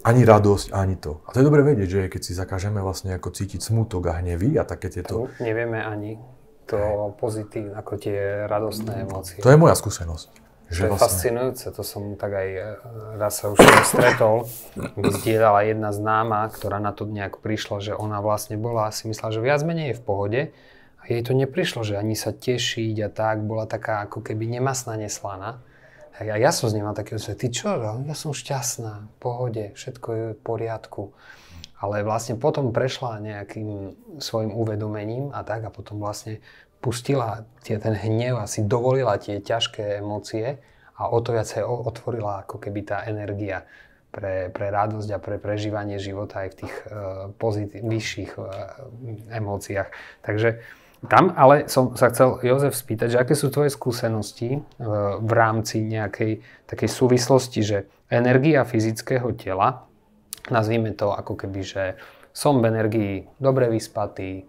ani radosť, ani to. A to je dobre vedieť, že keď si zakážeme vlastne ako cítiť smútok a hnevy a také tieto... Nevieme ani to pozitívne, ako tie radostné mm. emócie. To je moja skúsenosť. Že to je vlastne... fascinujúce, to som tak aj e, raz sa už stretol, kde zdieľala jedna známa, ktorá na to nejak prišla, že ona vlastne bola, si myslela, že viac menej je v pohode a jej to neprišlo, že ani sa tešiť a tak, bola taká ako keby nemasná, neslaná. A ja, ja som z nema takého, že ty čo, ja som šťastná, v pohode, všetko je v poriadku. Ale vlastne potom prešla nejakým svojim uvedomením a tak a potom vlastne pustila tie, ten hnev a si dovolila tie ťažké emócie a o to viac sa otvorila ako keby tá energia pre, pre radosť a pre prežívanie života aj v tých uh, e, pozit- vyšších uh, emóciách. Takže tam ale som sa chcel Jozef spýtať, že aké sú tvoje skúsenosti uh, v rámci nejakej takej súvislosti, že energia fyzického tela, nazvime to ako keby, že som v energii dobre vyspatý,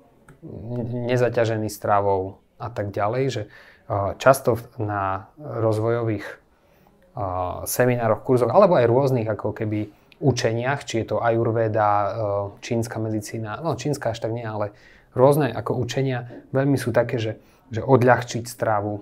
nezaťažený stravou a tak ďalej, že často na rozvojových seminároch, kurzoch, alebo aj rôznych ako keby učeniach, či je to ajurveda, čínska medicína, no čínska až tak nie, ale rôzne ako učenia veľmi sú také, že, že odľahčiť stravu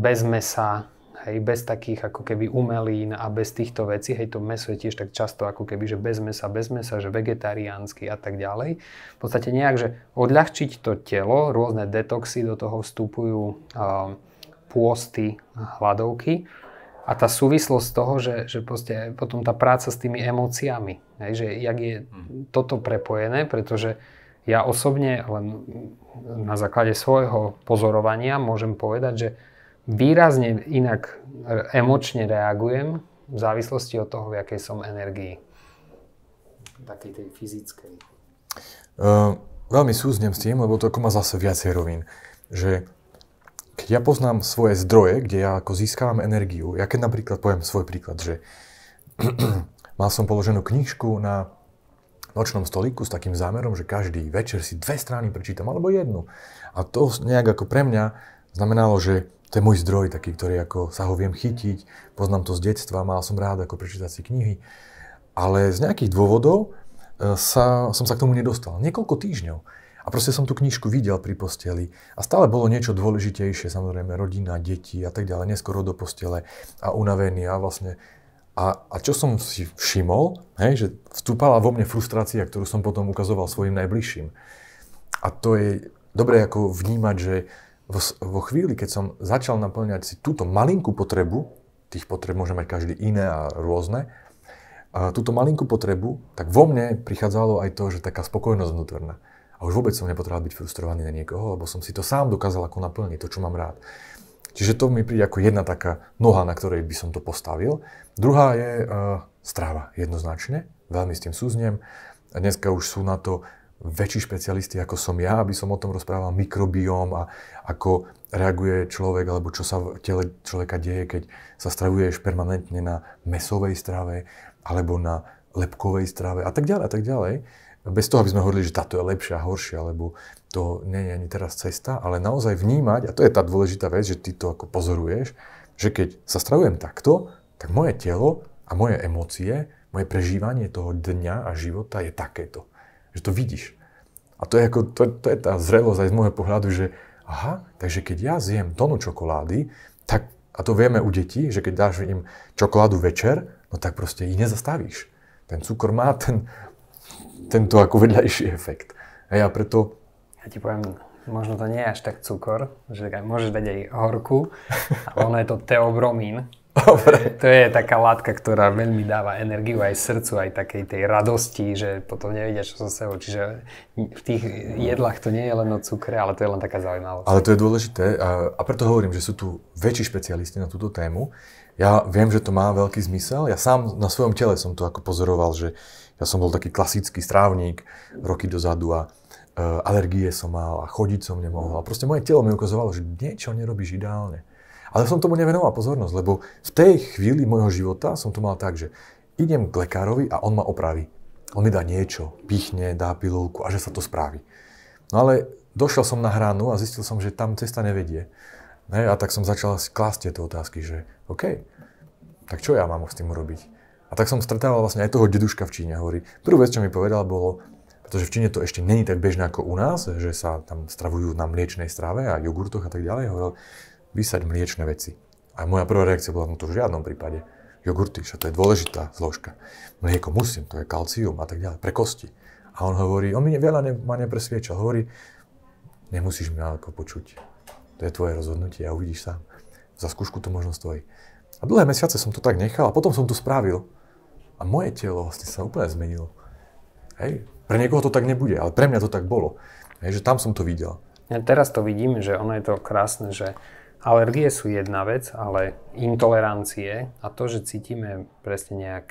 bez mesa, Hej, bez takých ako keby umelín a bez týchto vecí, hej, to meso je tiež tak často ako keby, že bez mesa, bez mesa, že vegetariánsky a tak ďalej. V podstate nejak, že odľahčiť to telo, rôzne detoxy do toho vstupujú, um, pôsty, hladovky. A tá súvislosť toho, že, že proste potom tá práca s tými emóciami, hej, že jak je mhm. toto prepojené, pretože ja osobne len na základe svojho pozorovania môžem povedať, že výrazne inak emočne reagujem v závislosti od toho, v akej som energii. Takej tej fyzickej. Uh, veľmi súznem s tým, lebo to má zase viacej rovín. Že keď ja poznám svoje zdroje, kde ja ako získavam energiu, ja keď napríklad poviem svoj príklad, že mal som položenú knižku na nočnom stoliku s takým zámerom, že každý večer si dve strany prečítam, alebo jednu. A to nejak ako pre mňa znamenalo, že to je môj zdroj taký, ktorý ako sa ho viem chytiť, poznám to z detstva, mal som rád ako prečítať si knihy, ale z nejakých dôvodov e, sa, som sa k tomu nedostal. Niekoľko týždňov. A proste som tú knižku videl pri posteli a stále bolo niečo dôležitejšie, samozrejme rodina, deti a tak ďalej, neskoro do postele a unavený a vlastne a, a čo som si všimol, hej, že vstúpala vo mne frustrácia, ktorú som potom ukazoval svojim najbližším. A to je dobré ako vnímať, že vo chvíli, keď som začal naplňať si túto malinkú potrebu, tých potreb môže mať každý iné a rôzne, a túto malinkú potrebu, tak vo mne prichádzalo aj to, že taká spokojnosť vnútorná. A už vôbec som nepotreboval byť frustrovaný na niekoho, lebo som si to sám dokázal ako naplniť, to, čo mám rád. Čiže to mi príde ako jedna taká noha, na ktorej by som to postavil. Druhá je uh, e, strava, jednoznačne. Veľmi s tým súzniem. A dneska už sú na to väčší špecialisti ako som ja, aby som o tom rozprával mikrobióm a ako reaguje človek alebo čo sa v tele človeka deje, keď sa stravuješ permanentne na mesovej strave alebo na lepkovej strave a tak ďalej a tak ďalej. Bez toho, aby sme hovorili, že táto je lepšia, a horšia, lebo to nie je ani teraz cesta, ale naozaj vnímať, a to je tá dôležitá vec, že ty to ako pozoruješ, že keď sa stravujem takto, tak moje telo a moje emócie, moje prežívanie toho dňa a života je takéto. Že to vidíš. A to je, ako, to, to je tá zrelosť aj z môjho pohľadu, že aha, takže keď ja zjem tonu čokolády, tak, a to vieme u detí, že keď dáš im čokoládu večer, no tak proste ich nezastavíš. Ten cukor má ten, tento ako vedľajší efekt. A ja preto... Ja ti poviem, možno to nie je až tak cukor, že môžeš dať aj horku, ale ono je to teobromín, Dobre. E, to je taká látka, ktorá veľmi dáva energiu aj srdcu, aj takej tej radosti, že potom nevedia, čo sa sebou. Čiže v tých jedlách to nie je len o cukre, ale to je len taká zaujímavosť. Ale to je dôležité a preto hovorím, že sú tu väčší špecialisti na túto tému. Ja viem, že to má veľký zmysel. Ja sám na svojom tele som to ako pozoroval, že ja som bol taký klasický strávnik roky dozadu a e, alergie som mal a chodiť som nemohol. A proste moje telo mi ukazovalo, že niečo nerobíš ideálne. Ale som tomu nevenoval pozornosť, lebo v tej chvíli môjho života som to mal tak, že idem k lekárovi a on ma opraví. On mi dá niečo, pichne, dá pilulku a že sa to spraví. No ale došiel som na hranu a zistil som, že tam cesta nevedie. Ne? A tak som začal klásť tieto otázky, že OK, tak čo ja mám s tým urobiť? A tak som stretával vlastne aj toho deduška v Číne, hovorí. Prvú vec, čo mi povedal, bolo, pretože v Číne to ešte není tak bežné ako u nás, že sa tam stravujú na mliečnej strave a jogurtoch a tak ďalej, hovoril, vysať mliečne veci. A moja prvá reakcia bola, no to v žiadnom prípade. Jogurty, že to je dôležitá zložka. Mlieko musím, to je kalcium a tak ďalej, pre kosti. A on hovorí, on mi veľa ne, ma nepresviečal, hovorí, nemusíš mi ako počuť. To je tvoje rozhodnutie a uvidíš sám. Za skúšku to možno stojí. A dlhé mesiace som to tak nechal a potom som to spravil. A moje telo vlastne sa úplne zmenilo. Hej. Pre niekoho to tak nebude, ale pre mňa to tak bolo. Hej, že tam som to videl. Ja teraz to vidím, že ono je to krásne, že Alergie sú jedna vec, ale intolerancie a to, že cítime presne nejak,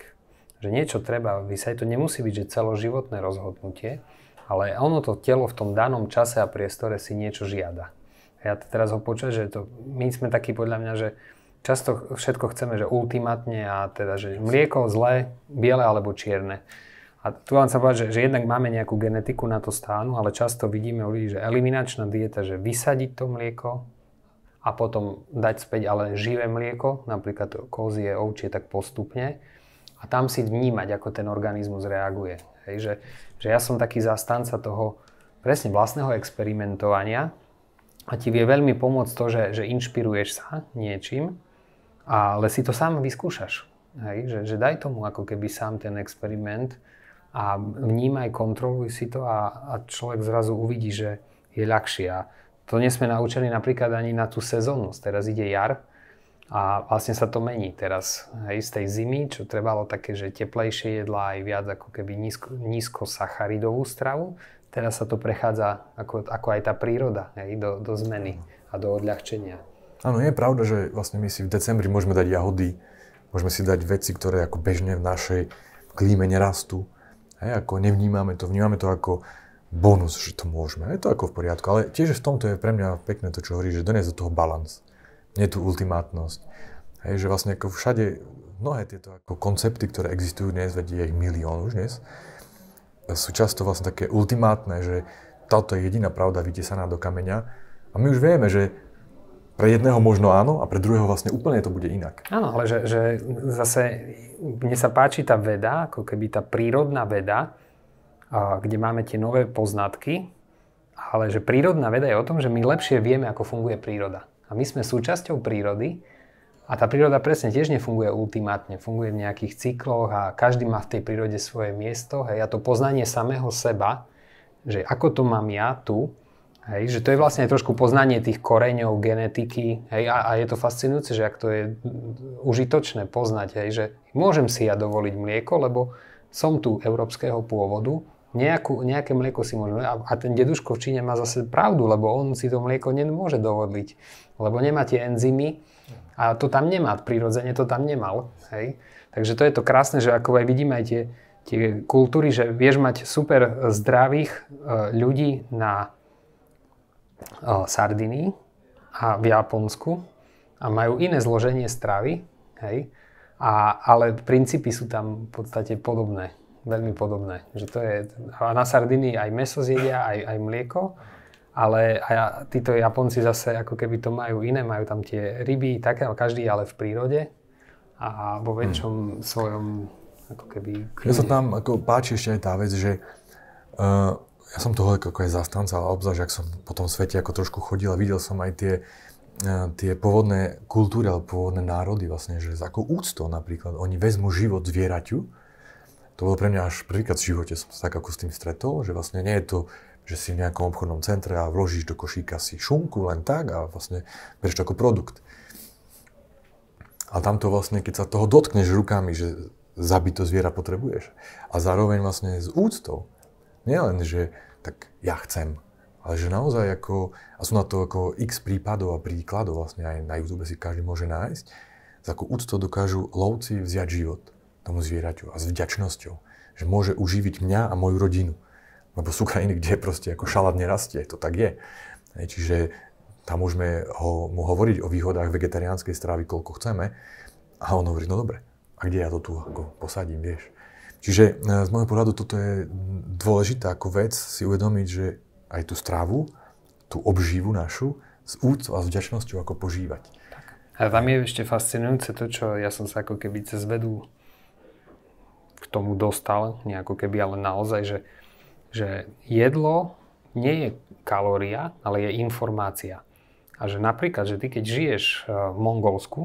že niečo treba vysať, to nemusí byť, že celoživotné rozhodnutie, ale ono to telo v tom danom čase a priestore si niečo žiada. Ja teraz ho počujem, že to, my sme takí podľa mňa, že často všetko chceme, že ultimátne a teda, že mlieko zlé, biele alebo čierne. A tu vám sa povedať, že, že jednak máme nejakú genetiku na to stánu, ale často vidíme u ľudí, že eliminačná dieta, že vysadiť to mlieko, a potom dať späť ale živé mlieko, napríklad kozie, ovčie, tak postupne a tam si vnímať, ako ten organizmus reaguje. Hej, že, že ja som taký zastanca toho presne vlastného experimentovania a ti vie veľmi pomôcť to, že, že inšpiruješ sa niečím, ale si to sám vyskúšaš. Hej, že, že daj tomu ako keby sám ten experiment a vnímaj, kontroluj si to a, a človek zrazu uvidí, že je ľahšie. A to nie sme naučení napríklad ani na tú sezónnosť. Teraz ide jar a vlastne sa to mení teraz. Hej, z tej zimy, čo trebalo také, že teplejšie jedla aj viac ako keby nízko, nízkosacharidovú stravu, teraz sa to prechádza ako, ako aj tá príroda hej, do, do zmeny a do odľahčenia. Áno, je pravda, že vlastne my si v decembri môžeme dať jahody, môžeme si dať veci, ktoré ako bežne v našej klíme nerastú. Hej, ako nevnímame to, vnímame to ako bonus, že to môžeme. Je to ako v poriadku, ale tiež v tomto je pre mňa pekné to, čo hovoríš, že doniesť do toho balans. Nie tú ultimátnosť. Hej, že vlastne ako všade mnohé tieto ako koncepty, ktoré existujú dnes, vedia ich milión už dnes, sú často vlastne také ultimátne, že táto je jediná pravda vytesaná do kameňa. A my už vieme, že pre jedného možno áno a pre druhého vlastne úplne to bude inak. Áno, ale že, že zase mne sa páči tá veda, ako keby tá prírodná veda, kde máme tie nové poznatky, ale že prírodná veda je o tom, že my lepšie vieme, ako funguje príroda. A my sme súčasťou prírody a tá príroda presne tiež nefunguje ultimátne, funguje v nejakých cykloch a každý má v tej prírode svoje miesto. Hej, a to poznanie samého seba, že ako to mám ja tu, Hej, že to je vlastne trošku poznanie tých koreňov, genetiky hej, a, a je to fascinujúce, že ak to je užitočné poznať, hej, že môžem si ja dovoliť mlieko, lebo som tu európskeho pôvodu, Nejakú, nejaké mlieko si môže... A, a ten deduško v Číne má zase pravdu, lebo on si to mlieko nemôže dovodliť, lebo nemá tie enzymy a to tam nemá, prirodzene to tam nemal. Hej? Takže to je to krásne, že ako aj vidíme aj tie, tie kultúry, že vieš mať super zdravých e, ľudí na e, Sardinii a v Japonsku a majú iné zloženie stravy, hej? A, ale princípy sú tam v podstate podobné veľmi podobné. Že to je, a na Sardinii aj meso zjedia, aj, aj mlieko, ale aj títo Japonci zase ako keby to majú iné, majú tam tie ryby, také, ale každý ale v prírode a vo hmm. väčšom hmm. svojom ako keby... Ja sa tam ako páči ešte aj tá vec, že uh, ja som toho ako aj zastanca, ale obzvlášť, ak som po tom svete ako trošku chodil a videl som aj tie, e, tie pôvodné kultúry alebo pôvodné národy vlastne, že ako akou úctou napríklad oni vezmu život zvieraťu to bolo pre mňa až prvýkrát v živote som sa tak ako s tým stretol, že vlastne nie je to, že si v nejakom obchodnom centre a vložíš do košíka si šunku len tak a vlastne berieš to ako produkt. A tamto vlastne, keď sa toho dotkneš rukami, že zabito zviera potrebuješ. A zároveň vlastne s úctou. Nie len, že tak ja chcem, ale že naozaj ako, a sú na to ako x prípadov a príkladov, vlastne aj na YouTube si každý môže nájsť, za akú úctou dokážu lovci vziať život tomu zvieraťu a s vďačnosťou, že môže uživiť mňa a moju rodinu. Lebo sú krajiny, kde proste ako šalát nerastie, to tak je. Čiže tam môžeme ho, mu hovoriť o výhodách vegetariánskej strávy, koľko chceme. A on hovorí, no dobre, a kde ja to tu ako posadím, vieš. Čiže e, z môjho pohľadu toto je dôležitá ako vec si uvedomiť, že aj tú stravu, tú obživu našu, s úctou a s vďačnosťou ako požívať. A vám je ešte fascinujúce to, čo ja som sa ako keby cez vedu tomu dostal, nejako keby, ale naozaj, že, že jedlo nie je kalória, ale je informácia. A že napríklad, že ty keď žiješ e, v Mongolsku,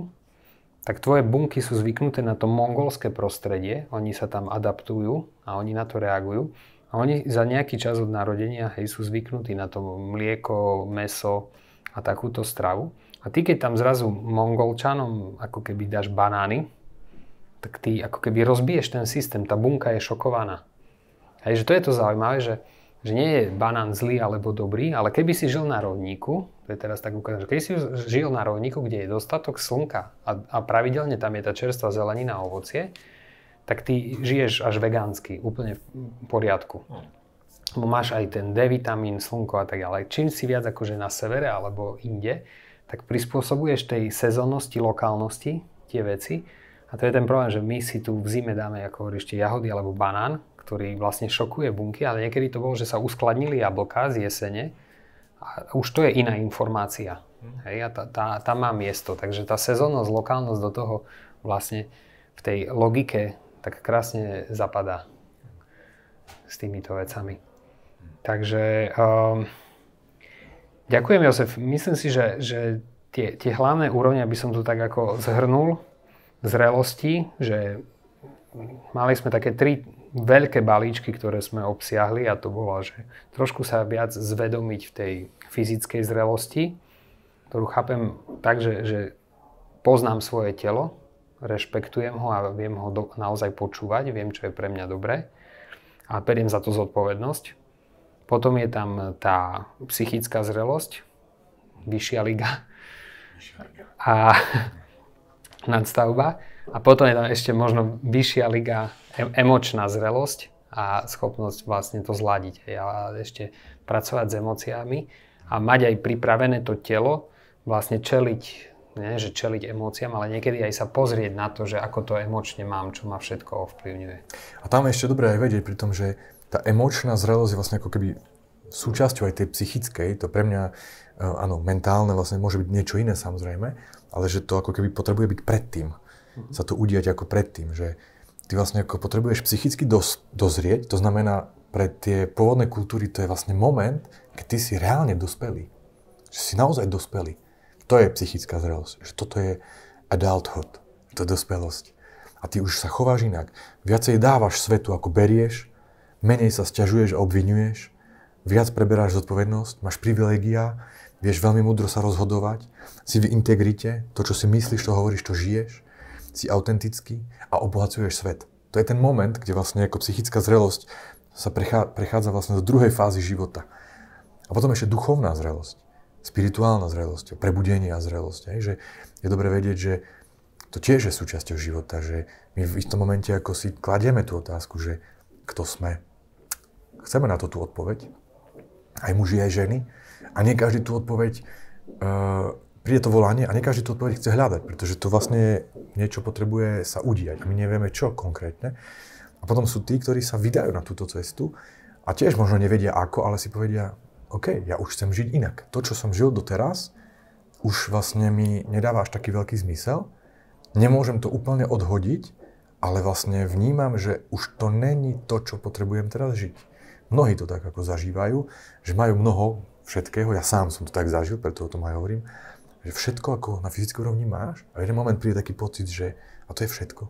tak tvoje bunky sú zvyknuté na to mongolské prostredie, oni sa tam adaptujú a oni na to reagujú. A oni za nejaký čas od narodenia hej, sú zvyknutí na to mlieko, meso a takúto stravu. A ty keď tam zrazu mongolčanom ako keby dáš banány, tak ty ako keby rozbiješ ten systém, tá bunka je šokovaná. Hej, že to je to zaujímavé, že, že nie je banán zlý alebo dobrý, ale keby si žil na rovníku, to je teraz tak ukážem, že keby si žil na rovníku, kde je dostatok slnka a, a pravidelne tam je tá čerstvá zelenina a ovocie, tak ty žiješ až vegánsky, úplne v poriadku. No. Bo máš aj ten D vitamín, slnko a tak ďalej. Čím si viac akože na severe alebo inde, tak prispôsobuješ tej sezónnosti, lokálnosti tie veci a to je ten problém, že my si tu v zime dáme, ako hovoríš, jahody alebo banán, ktorý vlastne šokuje bunky, ale niekedy to bolo, že sa uskladnili jablka z jesene a už to je iná informácia. Mhm. Hej, a tá, tá, tá má miesto. Takže tá sezónnosť, lokálnosť do toho vlastne v tej logike tak krásne zapadá s týmito vecami. Takže um, ďakujem Josef. Myslím si, že, že tie, tie hlavné úrovne by som tu tak ako zhrnul zrelosti, že mali sme také tri veľké balíčky, ktoré sme obsiahli a to bolo, že trošku sa viac zvedomiť v tej fyzickej zrelosti, ktorú chápem tak, že, že poznám svoje telo, rešpektujem ho a viem ho do, naozaj počúvať, viem, čo je pre mňa dobré a beriem za to zodpovednosť. Potom je tam tá psychická zrelosť, vyššia liga. A nadstavba. A potom je tam ešte možno vyššia liga emočná zrelosť a schopnosť vlastne to zladiť a ešte pracovať s emóciami a mať aj pripravené to telo vlastne čeliť, nie že čeliť emóciám, ale niekedy aj sa pozrieť na to, že ako to emočne mám, čo ma všetko ovplyvňuje. A tam ešte dobre aj vedieť pri tom, že tá emočná zrelosť je vlastne ako keby súčasťou aj tej psychickej, to pre mňa, e, áno, mentálne vlastne môže byť niečo iné samozrejme, ale že to ako keby potrebuje byť predtým. Mhm. Sa to udiať ako predtým, že ty vlastne ako potrebuješ psychicky dos- dozrieť, to znamená pre tie pôvodné kultúry to je vlastne moment, keď ty si reálne dospelý. Že si naozaj dospelý. To je psychická zrelosť. Že toto je adulthood. To je dospelosť. A ty už sa chováš inak. Viacej dávaš svetu, ako berieš. Menej sa sťažuješ a obvinuješ viac preberáš zodpovednosť, máš privilegia, vieš veľmi múdro sa rozhodovať, si v integrite, to, čo si myslíš, to hovoríš, to žiješ, si autentický a obohacuješ svet. To je ten moment, kde vlastne ako psychická zrelosť sa prechádza vlastne do druhej fázy života. A potom ešte duchovná zrelosť, spirituálna zrelosť, prebudenie a zrelosť. Hej? Že je dobre vedieť, že to tiež je súčasťou života, že my v istom momente ako si kladieme tú otázku, že kto sme. Chceme na to tú odpoveď, aj muži, aj ženy. A nie každý tú odpoveď, uh, príde to volanie a nie každý tú odpoveď chce hľadať, pretože to vlastne niečo potrebuje sa udiať my nevieme čo konkrétne. A potom sú tí, ktorí sa vydajú na túto cestu a tiež možno nevedia ako, ale si povedia, OK, ja už chcem žiť inak. To, čo som žil doteraz, už vlastne mi nedáva až taký veľký zmysel. Nemôžem to úplne odhodiť, ale vlastne vnímam, že už to není to, čo potrebujem teraz žiť. Mnohí to tak ako zažívajú, že majú mnoho všetkého, ja sám som to tak zažil, preto o tom aj hovorím, že všetko ako na fyzickej úrovni máš a jeden moment príde taký pocit, že a to je všetko.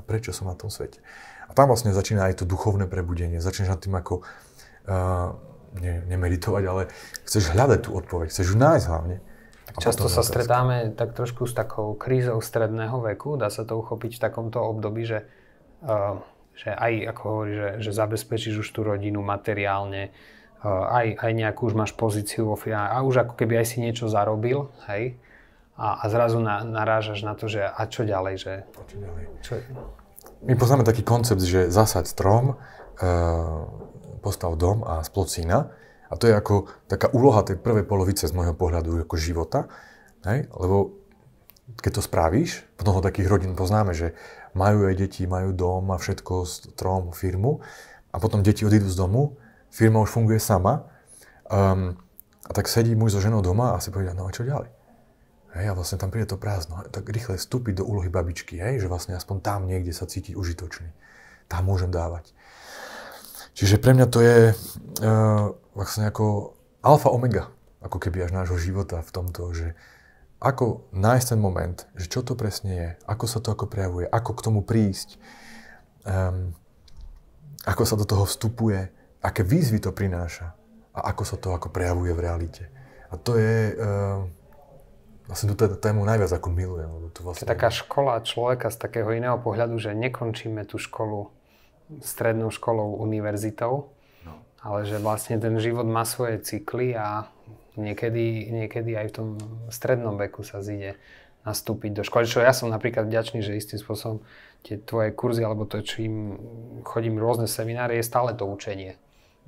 A prečo som na tom svete? A tam vlastne začína aj to duchovné prebudenie. Začneš nad tým ako uh, ne, nemeditovať, ale chceš hľadať tú odpoveď, chceš ju nájsť hlavne. A Často sa stretáme tak trošku s takou krízou stredného veku, dá sa to uchopiť v takomto období, že uh, že aj ako hovorí, že, že zabezpečíš už tú rodinu materiálne, eh, aj, aj nejakú už máš pozíciu vo firme a už ako keby aj si niečo zarobil, hej, a, a zrazu na, narážaš na to, že a čo ďalej, že... Čo My poznáme taký koncept, že zasať strom, e, postav dom a splod syna. A to je ako taká úloha tej prvej polovice z môjho pohľadu ako života, hej, lebo keď to spravíš, mnoho takých rodín poznáme, že majú aj deti, majú dom a všetko, strom, firmu a potom deti odídu z domu, firma už funguje sama um, a tak sedí muž so ženou doma a si povedia, no a čo ďalej? Hej, a vlastne tam príde to prázdno, tak rýchle vstúpiť do úlohy babičky, hej, že vlastne aspoň tam niekde sa cíti užitočný. Tam môžem dávať. Čiže pre mňa to je uh, vlastne ako alfa omega, ako keby až nášho života v tomto, že ako nájsť ten moment, že čo to presne je, ako sa to ako prejavuje, ako k tomu prísť, um, ako sa do toho vstupuje, aké výzvy to prináša a ako sa to ako prejavuje v realite. A to je, um, vlastne túto tému najviac ako milujem. Lebo to, vlastne... je taká škola človeka z takého iného pohľadu, že nekončíme tú školu strednou školou, univerzitou, no. ale že vlastne ten život má svoje cykly a Niekedy, niekedy aj v tom strednom veku sa zíde nastúpiť do školy, čo ja som napríklad vďačný, že istým spôsobom tie tvoje kurzy alebo to, čím chodím rôzne semináre, je stále to učenie.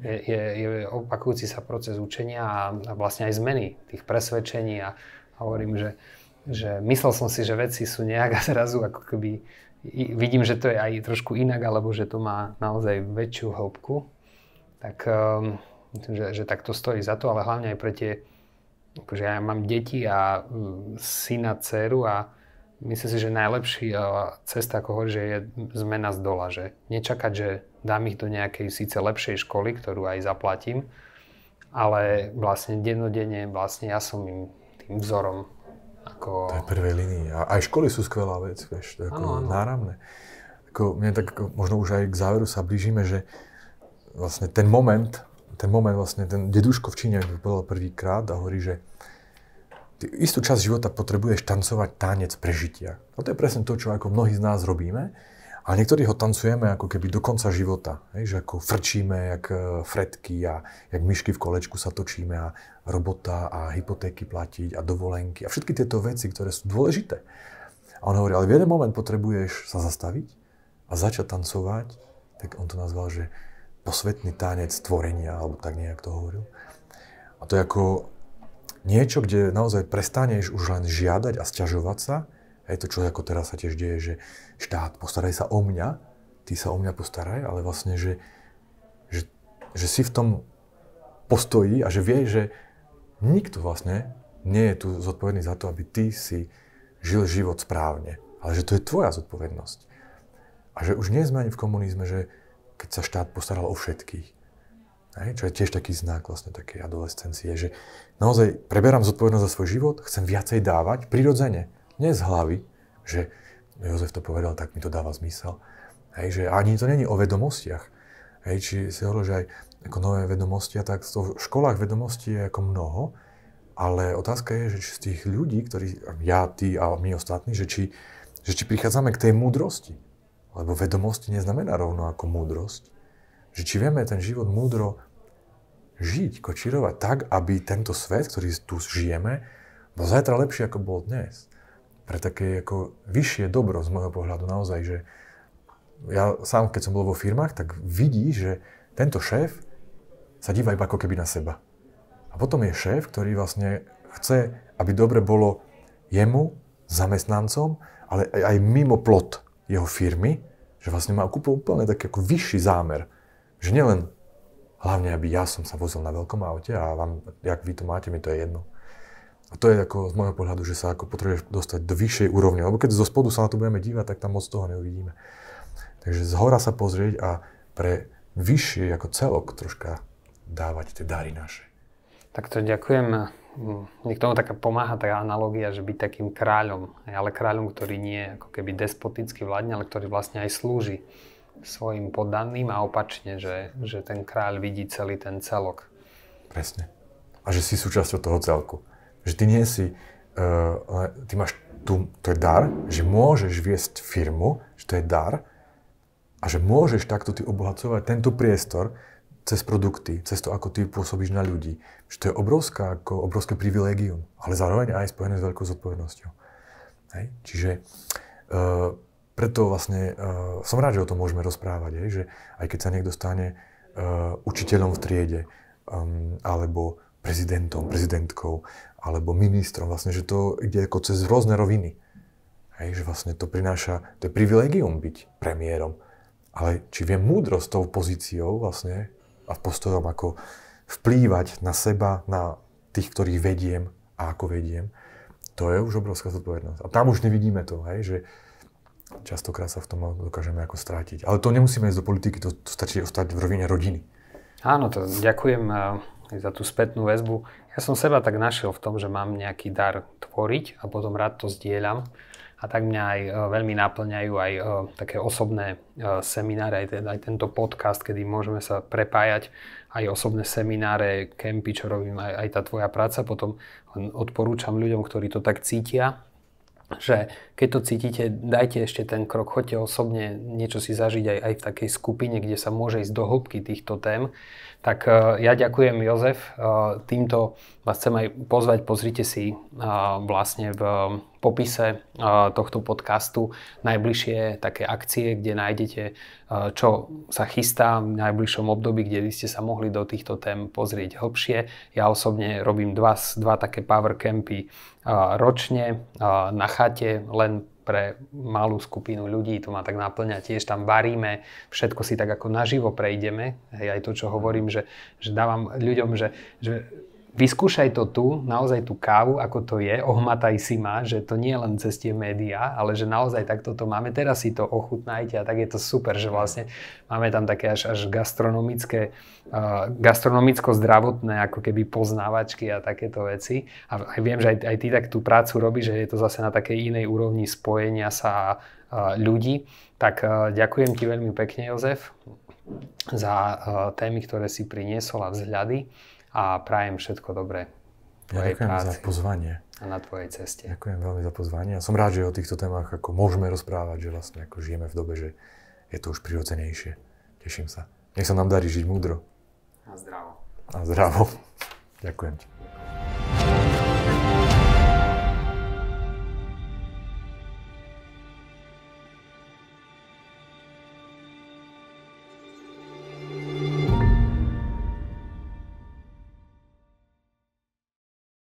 Je, je, je opakujúci sa proces učenia a, a vlastne aj zmeny tých presvedčení a, a hovorím, že, že myslel som si, že veci sú nejak a zrazu ako keby vidím, že to je aj trošku inak, alebo že to má naozaj väčšiu hĺbku, tak um, Myslím, že, že takto stojí za to, ale hlavne aj pre tie, akože ja mám deti a mm, syna, dceru a myslím si, že najlepší cesta, ako hovorí, že je zmena z dola, že nečakať, že dám ich do nejakej síce lepšej školy, ktorú aj zaplatím, ale vlastne dennodenne vlastne ja som im tým vzorom. Ako... To je prvé linii. A aj školy sú skvelá vec, vieš, to je ako ano, ano. náramné. Ako, mne tak ako, možno už aj k záveru sa blížime, že vlastne ten moment, ten moment vlastne, ten deduško v Číne mi povedal prvýkrát a hovorí, že ty istú časť života potrebuješ tancovať tanec prežitia. A no to je presne to, čo ako mnohí z nás robíme. A niektorí ho tancujeme ako keby do konca života. Hej, že ako frčíme, jak e, fretky a jak myšky v kolečku sa točíme a robota a hypotéky platiť a dovolenky a všetky tieto veci, ktoré sú dôležité. A on hovorí, ale v jeden moment potrebuješ sa zastaviť a začať tancovať. Tak on to nazval, že posvetný tanec stvorenia, alebo tak nejak to hovoril. A to je ako niečo, kde naozaj prestaneš už len žiadať a sťažovať sa. A je to, čo ako teraz sa tiež deje, že štát, postaraj sa o mňa, ty sa o mňa postaraj, ale vlastne, že, že, že si v tom postojí a že vie, že nikto vlastne nie je tu zodpovedný za to, aby ty si žil život správne. Ale že to je tvoja zodpovednosť. A že už nie sme ani v komunizme, že keď sa štát postaral o všetkých. Hej, čo je tiež taký znak vlastne takej adolescencie, že naozaj preberám zodpovednosť za svoj život, chcem viacej dávať, prirodzene, nie z hlavy, že Jozef to povedal, tak mi to dáva zmysel. Hej, že ani to není o vedomostiach. Hej, či si hovoril, že aj ako nové vedomosti a tak v školách vedomostí je ako mnoho, ale otázka je, že či z tých ľudí, ktorí, ja, ty a my ostatní, že či, že či prichádzame k tej múdrosti. Lebo vedomosť neznamená rovno ako múdrosť. Že či vieme ten život múdro žiť, kočírovať tak, aby tento svet, ktorý tu žijeme, bol zajtra lepší, ako bol dnes. Pre také ako vyššie dobro z môjho pohľadu naozaj, že ja sám, keď som bol vo firmách, tak vidí, že tento šéf sa díva iba ako keby na seba. A potom je šéf, ktorý vlastne chce, aby dobre bolo jemu, zamestnancom, ale aj mimo plot jeho firmy, že vlastne má úplne taký ako vyšší zámer. Že nielen hlavne, aby ja som sa vozil na veľkom aute a vám, jak vy to máte, mi to je jedno. A to je ako z môjho pohľadu, že sa ako potrebuješ dostať do vyššej úrovne, lebo keď zo spodu sa na to budeme dívať, tak tam moc toho neuvidíme. Takže z hora sa pozrieť a pre vyšší ako celok troška dávať tie dary naše. Tak to ďakujem Hm. niekto taká pomáha tá analogia, že byť takým kráľom, ale kráľom, ktorý nie je ako keby despoticky vládne, ale ktorý vlastne aj slúži svojim poddaným a opačne, že, že ten kráľ vidí celý ten celok. Presne. A že si súčasťou toho celku. Že ty nie si, uh, ty máš tu, to je dar, že môžeš viesť firmu, že to je dar a že môžeš takto ty obohacovať tento priestor, cez produkty, cez to, ako ty pôsobíš na ľudí. Že to je obrovská, ako obrovské privilegium, ale zároveň aj spojené s veľkou zodpovednosťou. Hej? Čiže e, preto vlastne e, som rád, že o tom môžeme rozprávať, hej? že aj keď sa niekto stane e, učiteľom v triede, um, alebo prezidentom, prezidentkou, alebo ministrom, vlastne, že to ide ako cez rôzne roviny. Hej, že vlastne to prináša, to je privilegium byť premiérom. Ale či viem múdrosť s tou pozíciou vlastne a postojom, ako vplývať na seba, na tých, ktorých vediem a ako vediem, to je už obrovská zodpovednosť. A tam už nevidíme to, hej, že častokrát sa v tom dokážeme ako strátiť. Ale to nemusíme ísť do politiky, to, to stačí ostať v rovine rodiny. Áno, to ďakujem eh, za tú spätnú väzbu. Ja som seba tak našiel v tom, že mám nejaký dar tvoriť a potom rád to zdieľam a tak mňa aj e, veľmi naplňajú aj e, také osobné e, semináre, aj, aj tento podcast, kedy môžeme sa prepájať, aj osobné semináre, kempy, čo robím, aj, aj tá tvoja práca. Potom odporúčam ľuďom, ktorí to tak cítia, že keď to cítite, dajte ešte ten krok, choďte osobne niečo si zažiť aj, aj v takej skupine, kde sa môže ísť do hĺbky týchto tém. Tak e, ja ďakujem Jozef, e, týmto vás chcem aj pozvať, pozrite si e, vlastne v popise tohto podcastu najbližšie také akcie, kde nájdete, čo sa chystá v najbližšom období, kde by ste sa mohli do týchto tém pozrieť hlbšie. Ja osobne robím dva, dva také powercampy ročne na chate, len pre malú skupinu ľudí, to ma tak naplňa tiež, tam varíme, všetko si tak ako naživo prejdeme, hej, aj to, čo hovorím, že, že dávam ľuďom, že, že Vyskúšaj to tu, naozaj tú kávu, ako to je, ohmataj si ma, že to nie je len cez tie médiá, ale že naozaj takto to máme, teraz si to ochutnajte a tak je to super, že vlastne máme tam také až, až gastronomické, uh, gastronomicko-zdravotné ako keby poznávačky a takéto veci. A aj viem, že aj, aj ty tak tú prácu robíš, že je to zase na takej inej úrovni spojenia sa uh, ľudí. Tak uh, ďakujem ti veľmi pekne, Jozef, za uh, témy, ktoré si priniesol a vzhľady a prajem všetko dobré. Ja ďakujem práci. za pozvanie. A na tvojej ceste. Ďakujem veľmi za pozvanie. A som rád, že o týchto témach ako môžeme rozprávať, že vlastne ako žijeme v dobe, že je to už prirodzenejšie. Teším sa. Nech sa nám darí žiť múdro. A zdravo. A zdravo. Ďakujem ti.